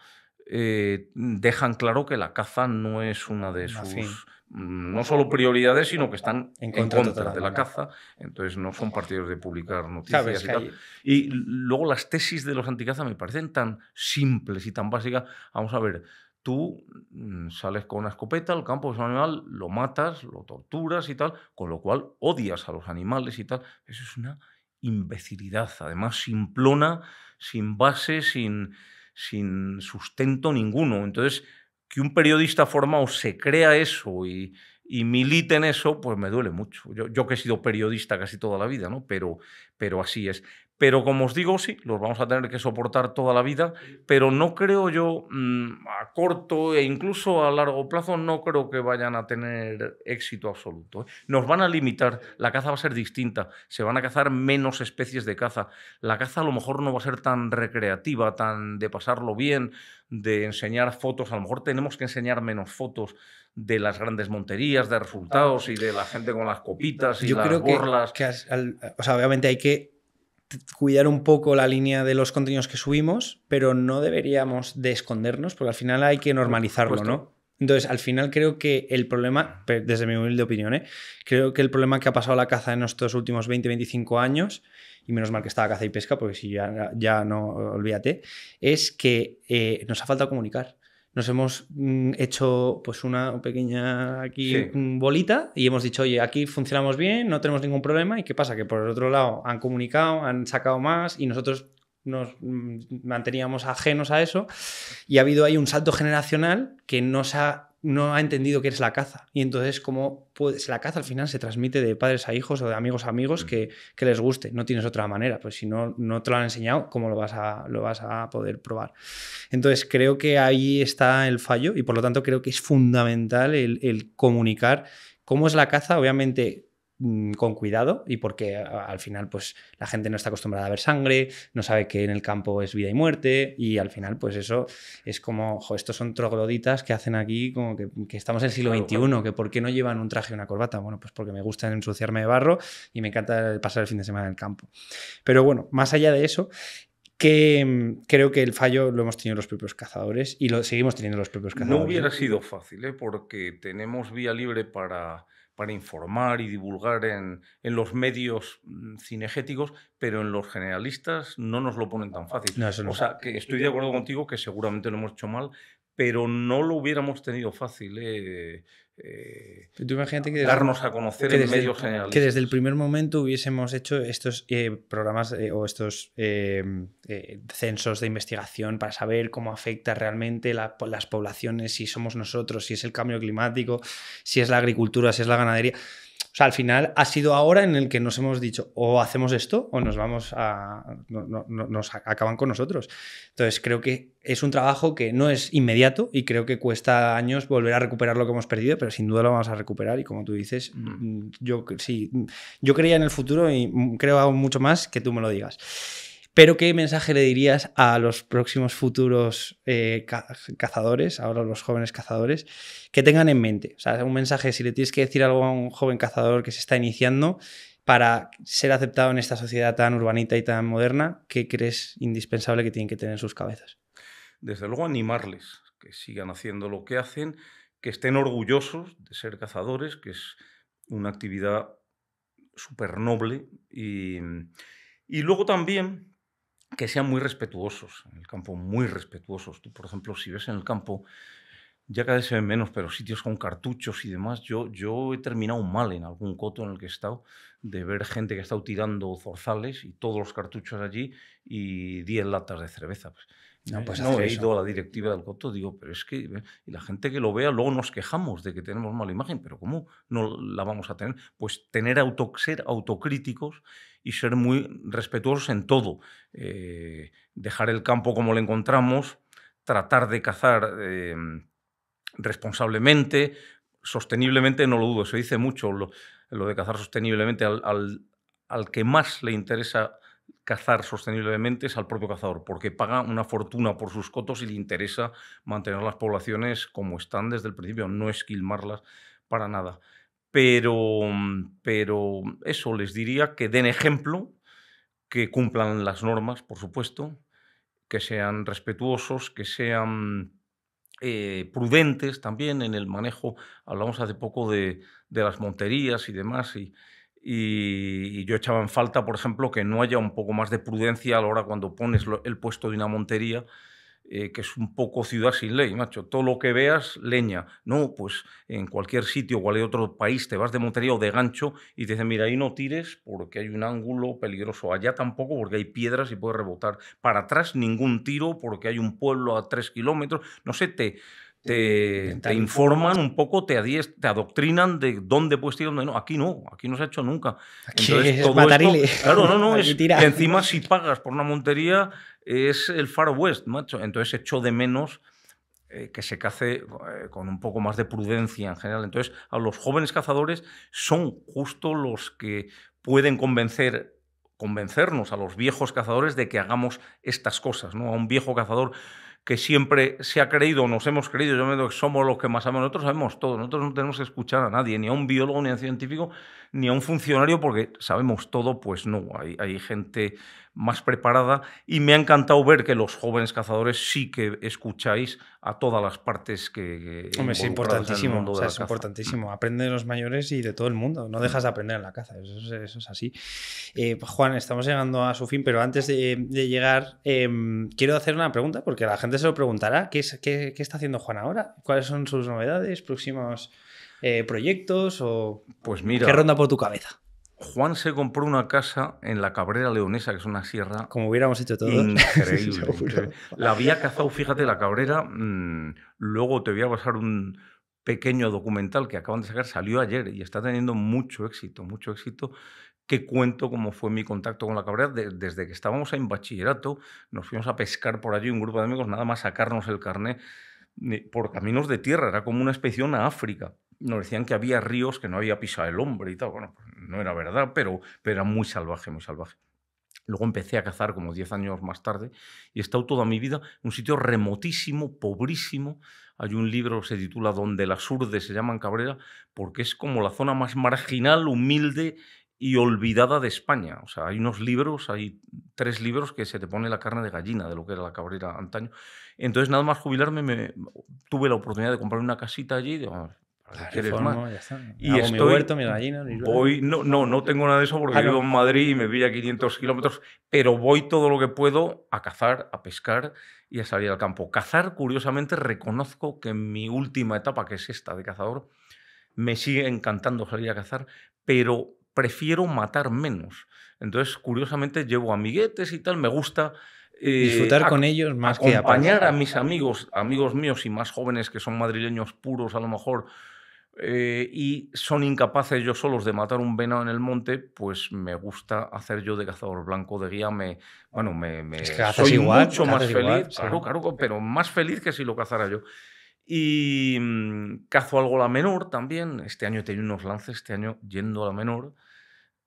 eh, dejan claro que la caza no es una de sus, no solo prioridades, sino que están en contra, de la caza. Entonces no son partidos de publicar noticias y, tal. y luego las tesis de los anticaza me parecen tan simples y tan básicas. Vamos a ver, tú mm, sales con una escopeta al campo de un animal, lo matas, lo torturas y tal, con lo cual odias a los animales y tal. Eso es una imbecilidad, además simplona, sin base, sin sin sustento ninguno. Entonces, que un periodista formado se crea eso y, y militen en eso, pues me duele mucho. Yo, yo, que he sido periodista casi toda la vida, ¿no? Pero, pero así es. Pero como os digo, sí, los vamos a tener que soportar toda la vida, pero no creo yo, mm, a corto e incluso a largo plazo, no creo que vayan a tener éxito absoluto. ¿eh? Nos van a limitar, la caza va a ser distinta, se van a cazar menos especies de caza, la caza a lo mejor no va a ser tan recreativa, tan de pasarlo bien, de enseñar fotos, a lo mejor tenemos que enseñar menos fotos, de las grandes monterías, de resultados y de la gente con las copitas y Yo las creo Que, que obviamente hay que cuidar un poco la línea de los contenidos que subimos, pero no deberíamos de escondernos, porque al final hay que normalizarlo, ¿no? Entonces, al final creo que el problema, desde mi humilde opinión, ¿eh? creo que el problema que ha pasado la caza en estos últimos 20-25 años, y menos mal que estaba caza y pesca, porque si ya, no, olvídate, es que eh, nos ha faltado comunicar nos hemos mm, hecho pues una pequeña aquí bolita y hemos dicho, oye, aquí funcionamos bien, no tenemos ningún problema. ¿Y qué pasa? Que por el otro lado han comunicado, han sacado más y nosotros nos mm, manteníamos ajenos a eso y ha habido ahí un salto generacional que nos ha no ha entendido qué es la caza. Y entonces, cómo pues, la caza al final se transmite de padres a hijos o de amigos a amigos mm. que, les guste. No tienes otra manera, pues si no, no te lo han enseñado, ¿cómo lo vas, a, lo vas a poder probar? Entonces, creo que ahí está el fallo y por lo tanto creo que es fundamental el comunicar cómo es la caza, obviamente Mm, con cuidado y porque al final pues la gente no está acostumbrada a ver sangre, no sabe que en el campo es vida y muerte y al final pues eso es como, jo, estos son trogloditas que hacen aquí como que, estamos en el siglo XXI, que por qué no llevan un traje y una corbata, bueno pues porque me gusta ensuciarme de barro y me encanta pasar el fin de semana en el campo. Pero bueno, más allá de eso, que mm, creo que el fallo lo hemos tenido los propios cazadores y lo seguimos teniendo los propios cazadores. No ¿eh? hubiera sido fácil, ¿eh? porque tenemos vía libre para para informar y divulgar en, en, los medios mm, cinegéticos, pero en los generalistas no nos lo ponen tan fácil. O sea, que estoy de acuerdo contigo que seguramente lo hemos hecho mal, pero no lo hubiéramos tenido fácil. Eh. Eh, que darnos a conocer en desde, Que desde el primer momento hubiésemos hecho estos eh, programas eh, o estos censos de investigación para saber cómo afecta realmente las poblaciones, si somos nosotros, si es el cambio climático, si es la agricultura, si es la ganadería. O sea, al final ha sido ahora en el que nos hemos dicho o hacemos esto o nos vamos a. nos acaban con nosotros. Entonces creo que es un trabajo que no es inmediato y creo que cuesta años volver a recuperar lo que hemos perdido, pero sin duda lo vamos a recuperar. Y como tú dices, mm. Mm, yo sí, yo creía en el futuro y mm, creo mucho más que tú me lo digas. Pero ¿qué mensaje le dirías a los próximos futuros eh, cazadores, ahora los jóvenes cazadores, que tengan en mente? O sea, un mensaje, si le tienes que decir algo a un joven cazador que se está iniciando para ser aceptado en esta sociedad tan urbanita y tan moderna, ¿qué crees indispensable que tienen que tener en sus cabezas? Desde luego animarles, que sigan haciendo lo que hacen, que estén orgullosos de ser cazadores, que es una actividad súper noble. Y, y luego también que sean muy respetuosos, en el campo muy respetuosos. Tú, por ejemplo, si ves en el campo, ya cada vez se ven menos, pero sitios con cartuchos y demás, yo, yo he terminado mal en algún coto en el que he estado, de ver gente que ha estado tirando zorzales y todos los cartuchos allí y 10 latas de cerveza. Pues. No, ¿eh? pues he ido a la directiva del Coto, digo, pero es que la gente que lo vea, luego nos quejamos de que tenemos mala imagen, pero ¿cómo no la vamos a tener? Pues tener ser autocríticos y ser muy respetuosos en todo. Eh, dejar el campo como lo encontramos, tratar de cazar em, responsablemente, sosteniblemente, no lo dudo, se dice mucho lo, de cazar sosteniblemente al, al que más le interesa cazar sosteniblemente es al propio cazador, porque paga una fortuna por sus cotos y le interesa mantener las poblaciones como están desde el principio, no esquilmarlas para nada. Pero, pero eso, les diría que den ejemplo, que cumplan las normas, por supuesto, que sean respetuosos, que sean eh, prudentes también en el manejo. Hablamos hace poco de, de las monterías y demás, y, y, yo echaba en falta, por ejemplo, que no haya un poco más de prudencia a la hora cuando pones el puesto de una montería, eh, que es un poco ciudad sin ley, macho. Todo lo que veas, leña. No, pues en cualquier sitio, cualquier otro país, te vas de montería o de gancho y te dicen, mira, ahí no tires porque hay un ángulo peligroso. Allá tampoco porque hay piedras y puede rebotar. Para atrás ningún tiro porque hay un pueblo a tres kilómetros. No sé, te, te, informan un poco, te, adoctrinan de dónde puedes tirar, no. Aquí no, aquí no se ha hecho nunca. Aquí Entonces, es todo claro, no, no. encima, si pagas por una montería, es el Far West, macho. Entonces, echo de menos eh, que se cace eh, con un poco más de prudencia en general. Entonces, a los jóvenes cazadores son justo los que pueden convencer convencernos a los viejos cazadores de que hagamos estas cosas, ¿no? A un viejo cazador que siempre se ha creído nos hemos creído, yo me digo que somos los que más sabemos, nosotros sabemos todo, nosotros no tenemos que escuchar a nadie, ni a un biólogo ni a un científico, ni a un funcionario, porque sabemos todo, pues no, hay, hay gente más preparada y me ha encantado ver que los jóvenes cazadores sí que escucháis a todas las partes que... Hombre, es importantísimo, es importantísimo. Aprende de los mayores y de todo el mundo, no mm. dejas de aprender en la caza, eso, es así. Eh, Juan, estamos llegando a su fin, pero antes de, llegar, em, quiero hacer una pregunta, porque la gente se lo preguntará, ¿qué, es, qué, qué está haciendo Juan ahora? ¿Cuáles son sus novedades, próximos eh, proyectos o pues qué ronda por tu cabeza? Juan se compró una casa en la Cabrera Leonesa, que es una sierra. Como hubiéramos hecho todos. Increíble. la había cazado, fíjate, la Cabrera. Mm, luego te voy a pasar un pequeño documental que acaban de sacar, salió ayer y está teniendo mucho éxito, mucho éxito que cuento cómo fue mi contacto con la Cabrera. desde que estábamos en bachillerato, nos fuimos a pescar por allí un grupo de amigos, nada más sacarnos el carné por caminos de tierra, era como una expedición a África nos decían que había ríos que no había pisado el hombre y tal. Bueno, pues no era verdad, pero, era muy salvaje, muy salvaje. Luego empecé a cazar como 10 años más tarde y he estado toda mi vida en un sitio remotísimo, pobrísimo. Hay un libro se titula Donde las urdes se llaman Cabrera porque es como la zona más marginal, humilde y olvidada de España. O sea, hay unos libros, hay tres libros que se te pone la carne de gallina de lo que era la cabrera antaño. Entonces, nada más jubilarme, tuve la oportunidad de comprar una casita allí. de y estoy, mi huerto, no, no, no tengo nada de eso porque ah, vivo en Madrid y me a 500 kilómetros, pero voy todo lo que puedo a cazar, a pescar y a salir al campo. Cazar, curiosamente, reconozco que en mi última etapa, que es esta de cazador, me sigue encantando salir a cazar, pero prefiero matar menos. Entonces, curiosamente, llevo amiguetes y tal, me gusta... Eh, Disfrutar con ellos más acompañar que acompañar a mis amigos, amigos míos y más jóvenes que son madrileños puros a lo mejor, eh, y son incapaces yo solos de matar un venado en el monte, pues me gusta hacer yo de cazador blanco de guía. Me, bueno, me, soy mucho más feliz, claro, pero más feliz que si lo cazara yo. Y mm, cazo algo la menor también. Este año he tenido unos lances, este año yendo a la menor.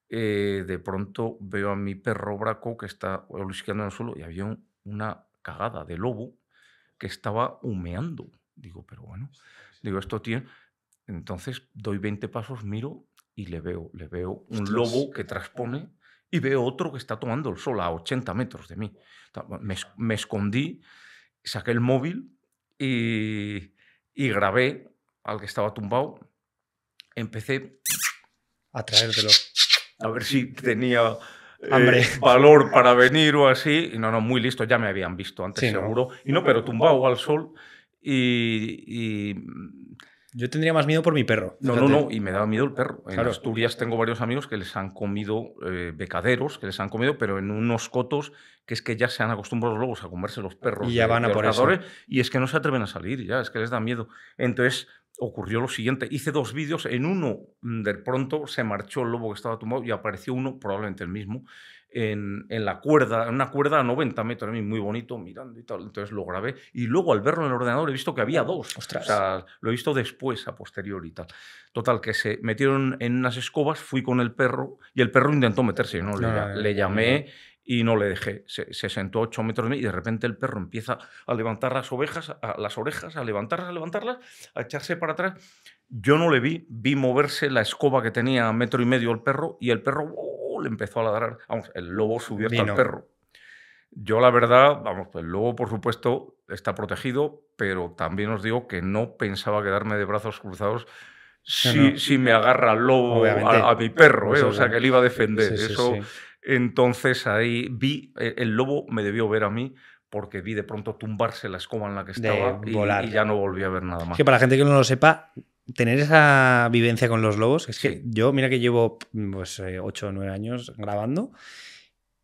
Eh, de pronto veo a mi perro braco que está olisqueando en el suelo y había una cagada de lobo que estaba humeando. Digo, pero bueno, digo, esto tiene entonces doy 20 pasos, miro y le veo, le veo un lobo que transpone y veo otro que está tomando el sol a 80 metros de mí. Me, escondí, saqué el móvil y, y, grabé al que estaba tumbado. Empecé a traértelo. A ver si tenía eh, valor para venir o así. Y no, no, muy listo, ya me habían visto antes seguro. Y no, pero tumbado al sol y, y yo tendría más miedo por mi perro. No, no, no, y me daba miedo el perro. En Asturias tengo varios amigos que les han comido eh, becaderos, que les han comido, pero en unos cotos que es que ya se han acostumbrado los lobos a comerse los perros. Y ya van a por eso. Y es que no se atreven a salir, ya, es que les da miedo. Entonces ocurrió lo siguiente, hice dos vídeos, en uno mm, de pronto se marchó el lobo que estaba tumbado y apareció uno, probablemente el mismo, en, la cuerda, en una cuerda a 90 metros, mí muy bonito, mirando y tal. Entonces lo grabé y luego al verlo en el ordenador he visto que había dos. Ostras. O sea, lo he visto después, a posteriori y tal. Total, que se metieron en unas escobas, fui con el perro y el perro intentó meterse, ¿no? Le, ah, llamé y no le dejé. Se, sentó a 8 metros de mí y de repente el perro empieza a levantar las, ovejas, a, las orejas, a levantarlas, a levantarlas, a echarse para atrás. Yo no le vi, vi moverse la escoba que tenía a metro y medio el perro y el perro... ¡oh! le empezó a ladrar. Vamos, el lobo subió hasta el perro. Yo la verdad, vamos, el lobo por supuesto está protegido, pero también os digo que no pensaba quedarme de brazos cruzados si, si me agarra el lobo a, mi perro, eh, o sea que él iba a defender. Eso, Entonces ahí vi, e, el lobo me debió ver a mí porque vi de pronto tumbarse la escoba en la que estaba y, y, ya no volví a ver nada más. Que para la gente que no lo sepa, tener esa vivencia con los lobos, es que yo, mira que llevo pues, 8 eh, o 9 años grabando,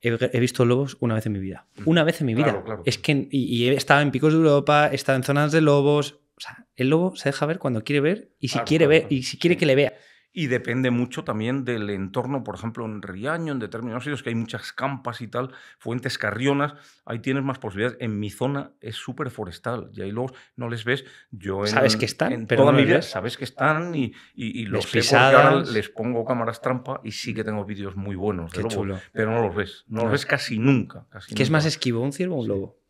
he, visto lobos una vez en mi vida. Una vez en mi vida. Claro, claro. Es que, y, he estado en picos de Europa, he estado en zonas de lobos. O sea, el lobo se deja ver cuando quiere ver y si quiere ver y si quiere que le vea y depende mucho también del entorno, por ejemplo, en Riaño, en determinados sitios que hay muchas campas y tal, fuentes carrionas, ahí tienes más posibilidades. En mi zona es súper forestal y ahí los no les ves. Yo sabes que están, pero toda no mi vida sabes que están y, y, los les, les pongo cámaras trampa y sí que tengo vídeos muy buenos de pero no los ves, no, los ves casi nunca. ¿Qué es más esquivo, un ciervo o un lobo?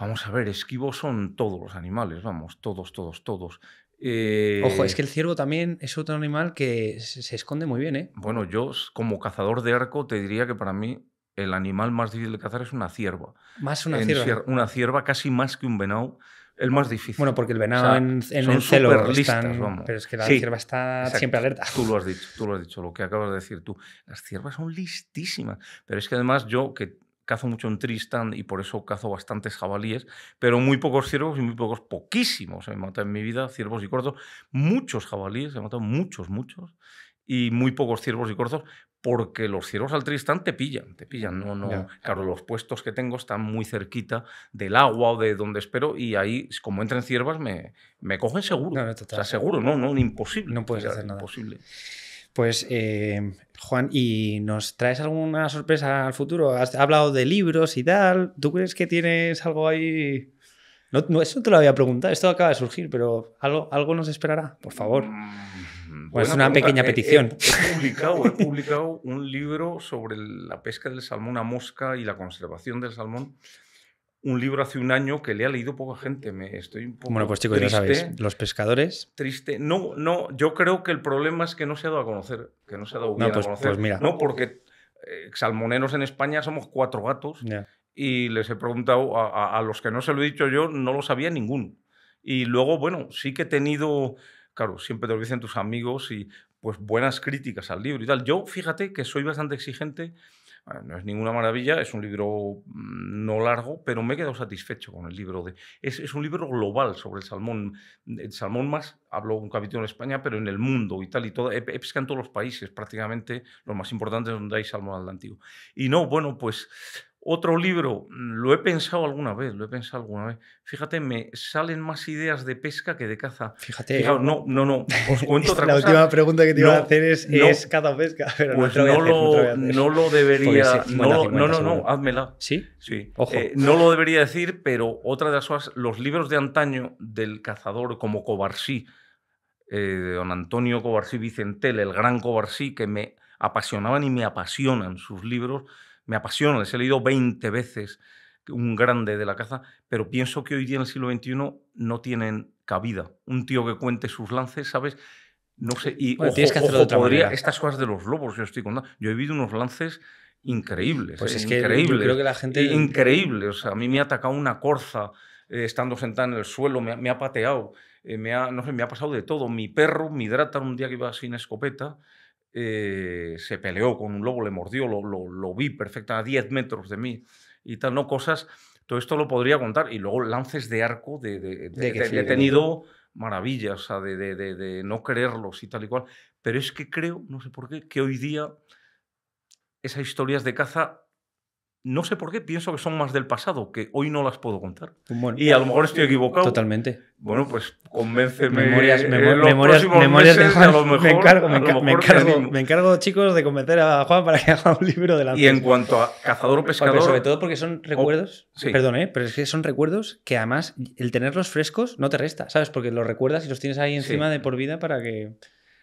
Vamos a ver, esquivos son todos los animales, vamos, todos, todos, todos. Ojo, eh, es que el ciervo también es otro animal que se, esconde muy bien, ¿eh? Bueno, yo como cazador de arco te diría que para mí el animal más difícil de cazar es una cierva. Más una cierva. una cierva casi más que un venado. El más difícil. Bueno, porque el venado en, un el celo están, pero es que la cierva está siempre alerta. Tú lo has dicho, tú lo has dicho, lo que acabas de decir tú. Las ciervas son listísimas, pero es que además yo que cazo mucho en Tristan y por eso cazo bastantes jabalíes, pero muy pocos ciervos y muy pocos, poquísimos. He matado en mi vida ciervos y corzos, muchos jabalíes, he matado muchos, muchos, y muy pocos ciervos y corzos, porque los ciervos al Tristan te pillan, te pillan, no, no. Claro, los puestos que tengo están muy cerquita del agua o de donde espero y ahí, como entran ciervas, me, me cogen seguro. O sea, seguro, no, no, imposible. No puedes hacer nada. Imposible. Pues eh, Juan, ¿y nos traes alguna sorpresa al futuro? Has hablado de libros y tal. ¿Tú crees que tienes algo ahí? No, no eso te lo había preguntado, esto acaba de surgir, pero algo, algo nos esperará, por favor. Mm, es una pequeña petición. He, publicado, he publicado un libro sobre la pesca del salmón a mosca y la conservación del salmón un libro hace un año que le ha leído poca gente. Me estoy un poco Bueno, pues chicos, ya sabéis, los pescadores. Triste. No, no, yo creo que el problema es que no se ha dado a conocer, que no se ha dado a pues, conocer. Pues mira. No, porque eh, salmoneros en España somos cuatro gatos y les he preguntado a, a, los que no se lo he dicho yo, no lo sabía ninguno. Y luego, bueno, sí que he tenido, claro, siempre te lo dicen tus amigos y pues buenas críticas al libro y tal. Yo, fíjate que soy bastante exigente Ah, no es ninguna maravilla, es un libro mm, no largo, pero me he quedado satisfecho con el libro. De, es, es un libro global sobre el salmón. El salmón más, hablo un capítulo en España, pero en el mundo y tal, y todo, he, en todos los países, prácticamente los más importantes donde hay salmón atlántico. Y no, bueno, pues otro libro, mm, lo he pensado alguna vez, lo he pensado alguna vez. Fíjate, me salen más ideas de pesca que de caza. Fíjate. no, no, no. cuento la última pregunta que te iba a hacer es, ¿es caza pesca? no, lo, debería... no, no, no, házmela. ¿Sí? Sí. Eh, no lo debería decir, pero otra de las cosas, los libros de antaño del cazador como Cobarsí, eh, don Antonio Cobarsí Vicentel, el gran Cobarsí, que me apasionaban y me apasionan sus libros me apasiona, les he leído 20 veces un grande de la caza, pero pienso que hoy día en el siglo XXI no tienen cabida. Un tío que cuente sus lances, ¿sabes? No sé, tienes que hacerlo de estas cosas de los lobos, yo estoy contando. Yo he vivido unos lances increíbles. Pues eh, es que increíbles, creo que la gente. Increíbles. a mí me ha atacado una corza eh, estando sentada en el suelo, me, ha pateado, eh, me, ha, no me ha pasado de todo. Mi perro, mi hidrata un día que iba sin escopeta, eh, se peleó con un lobo, le mordió, lo, lo, vi perfecta a 10 metros de mí y tal, no cosas. Todo esto lo podría contar. Y luego lances de arco de, de, he tenido maravillas, o sea, de, no creerlos y tal y cual. Pero es que creo, no sé por qué, que hoy día esas historias de caza no sé por qué, pienso que son más del pasado, que hoy no las puedo contar. y a lo mejor estoy equivocado. Totalmente. Bueno, pues convénceme. Memorias, memorias, memorias de Juan. me encargo, chicos, de convencer a Juan para que haga un libro de la Y en cuanto a cazador pues pescador. sobre todo porque son recuerdos. Perdón, ¿eh? pero es que son recuerdos que además el tenerlos frescos no te resta, ¿sabes? Porque los recuerdas y los tienes ahí encima de por vida para que.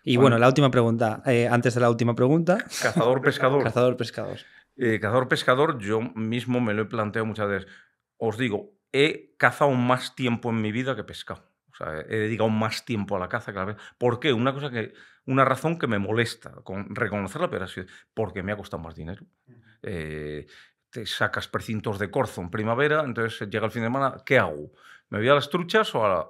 Y bueno, la última pregunta, eh, antes de la última pregunta. Cazador pescador. cazador pescador. Eh, cazador-pescador, yo mismo me lo he planteado muchas veces. Os digo, he cazado más tiempo en mi vida que pescado. O sea, he dedicado más tiempo a la caza que a la pesca. ¿Por qué? Una cosa que, una razón que me molesta con reconocerla, pero así, porque me ha costado más dinero. Eh, te sacas precintos de corzo en primavera, entonces llega el fin de semana, ¿qué hago? ¿Me voy a las truchas o a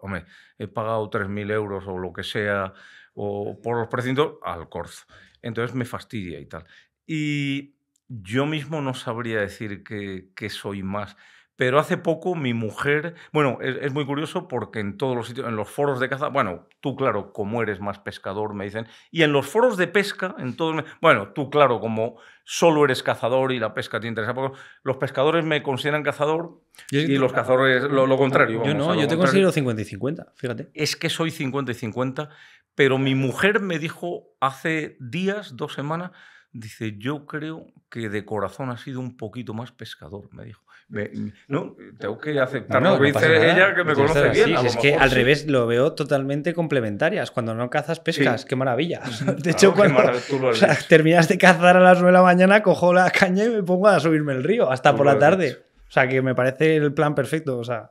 he pagado 3.000 euros o lo que sea o por los precintos al corzo? Entonces me fastidia y tal. Y yo mismo no sabría decir que, soy más. Pero hace poco mi mujer, bueno, es, muy curioso porque en todos los sitios, en los foros de caza, bueno, tú claro, como eres más pescador, me dicen, y en los foros de pesca, en todos, bueno, tú claro, como solo eres cazador y la pesca te interesa poco, los pescadores me consideran cazador y los cazadores lo, contrario. Yo no, yo te considero 50 y 50, fíjate. Es que soy 50 y 50, pero mi mujer me dijo hace días, dos semanas, Dice, yo creo que de corazón ha sido un poquito más pescador, me dijo. no, eh, tengo que aceptar lo que dice ella, que me conoce bien. es que al revés lo veo totalmente complementarias. Cuando no cazas, pescas. ¡Qué maravilla! De hecho, cuando terminas de cazar a las 9 de la mañana, cojo la caña y me pongo a subirme el río, hasta por la tarde. O sea, que me parece el plan perfecto. O sea.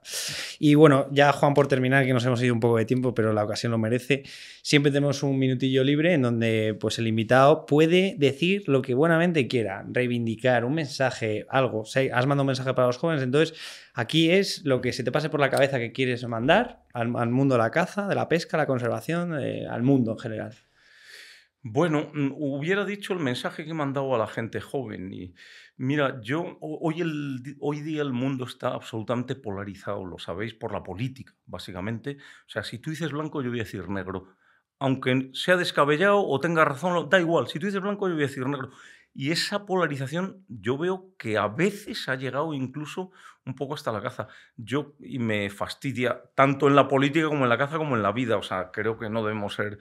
Y bueno, ya Juan, por terminar, que nos hemos ido un poco de tiempo, pero la ocasión lo merece. Siempre tenemos un minutillo libre en donde pues, el invitado puede decir lo que buenamente quiera, reivindicar un mensaje, algo. has mandado un mensaje para los jóvenes, entonces aquí es lo que se te pase por la cabeza que quieres mandar al, mundo de la caza, de la pesca, la conservación, eh, al mundo en general. Bueno, mm, hubiera dicho el mensaje que he mandado a la gente joven y Mira, yo hoy, hoy día el mundo está absolutamente polarizado, lo sabéis, por la política, básicamente. O sea, si tú dices blanco, yo voy a decir negro. Aunque sea descabellado o tenga razón, da igual. Si tú dices blanco, yo voy a decir negro. Y esa polarización yo veo que a veces ha llegado incluso un poco hasta la caza. Yo y me fastidia tanto en la política como en la caza como en la vida. O sea, creo que no debemos ser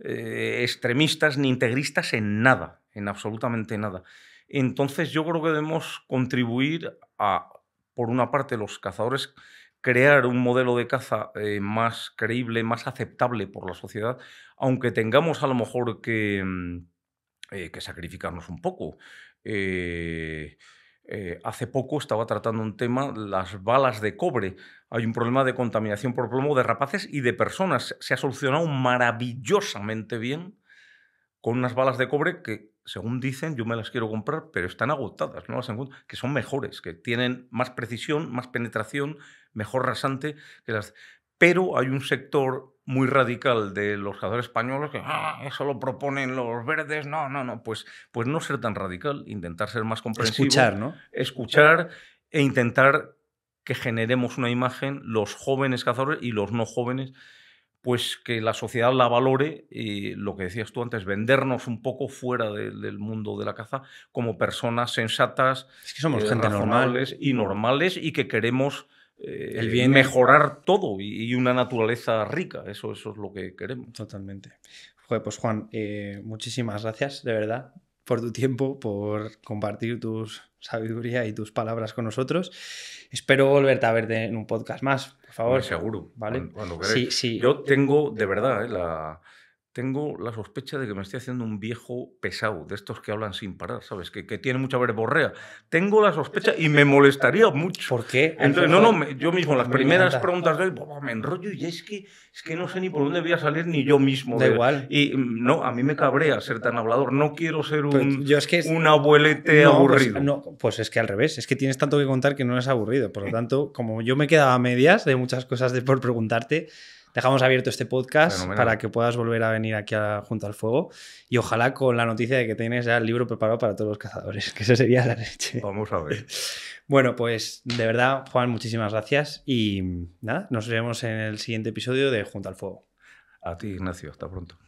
eh, extremistas ni integristas en nada, en absolutamente nada. Entonces yo creo que debemos contribuir a, por una parte, los cazadores crear un modelo de caza eh, más creíble, más aceptable por la sociedad, aunque tengamos a lo mejor que, mm, eh, que sacrificarnos un poco. Eh, hace poco estaba tratando un tema, las balas de cobre. Hay un problema de contaminación por plomo de rapaces y de personas. Se ha solucionado maravillosamente bien con unas balas de cobre que según dicen, yo me las quiero comprar, pero están agotadas, no las que son mejores, que tienen más precisión, más penetración, mejor rasante que las... Pero hay un sector muy radical de los cazadores españoles que ah, eso lo proponen los verdes, no, no, no, pues, pues no ser tan radical, intentar ser más comprensivo. Escuchar, ¿no? Escuchar e intentar que generemos una imagen los jóvenes cazadores y los no jóvenes pues que la sociedad la valore, y lo que decías tú antes, vendernos un poco fuera del mundo de la caza como personas sensatas, somos eh, gente normales y normales y que queremos eh, el bien mejorar todo y, una naturaleza rica. Eso, eso es lo que queremos. Totalmente. pues Juan, eh, muchísimas gracias, de verdad, por tu tiempo, por compartir tus sabiduría y tus palabras con nosotros. Espero volverte a verte en un podcast más, por favor. seguro, ¿vale? Cuando, sí, sí. Yo tengo, de verdad, eh, la tengo la sospecha de que me estoy haciendo un viejo pesado, de estos que hablan sin parar, ¿sabes? Que, tiene mucha verborrea. Tengo la sospecha y me molestaría mucho. ¿Por qué? Entonces, no, no, yo mismo, pues las primeras preguntas de él, me enrollo y es que, es que no sé ni por dónde voy a salir ni yo mismo. Da igual. Y mm, no, a mí me cabrea ser tan hablador. No quiero ser pues un, abuelete pues aburrido. Pues, no, pues es que al revés, es que tienes tanto que contar que no es aburrido. Por lo tanto, como yo me quedaba a medias de muchas cosas de por preguntarte, dejamos abierto este podcast para que puedas volver a venir aquí a, junto al fuego y ojalá con la noticia de que tienes ya el libro preparado para todos los cazadores, que eso sería la leche. Vamos a ver. bueno, pues de verdad, Juan, muchísimas gracias y nada, nos vemos en el siguiente episodio de Junto al Fuego. A ti, Ignacio, hasta pronto.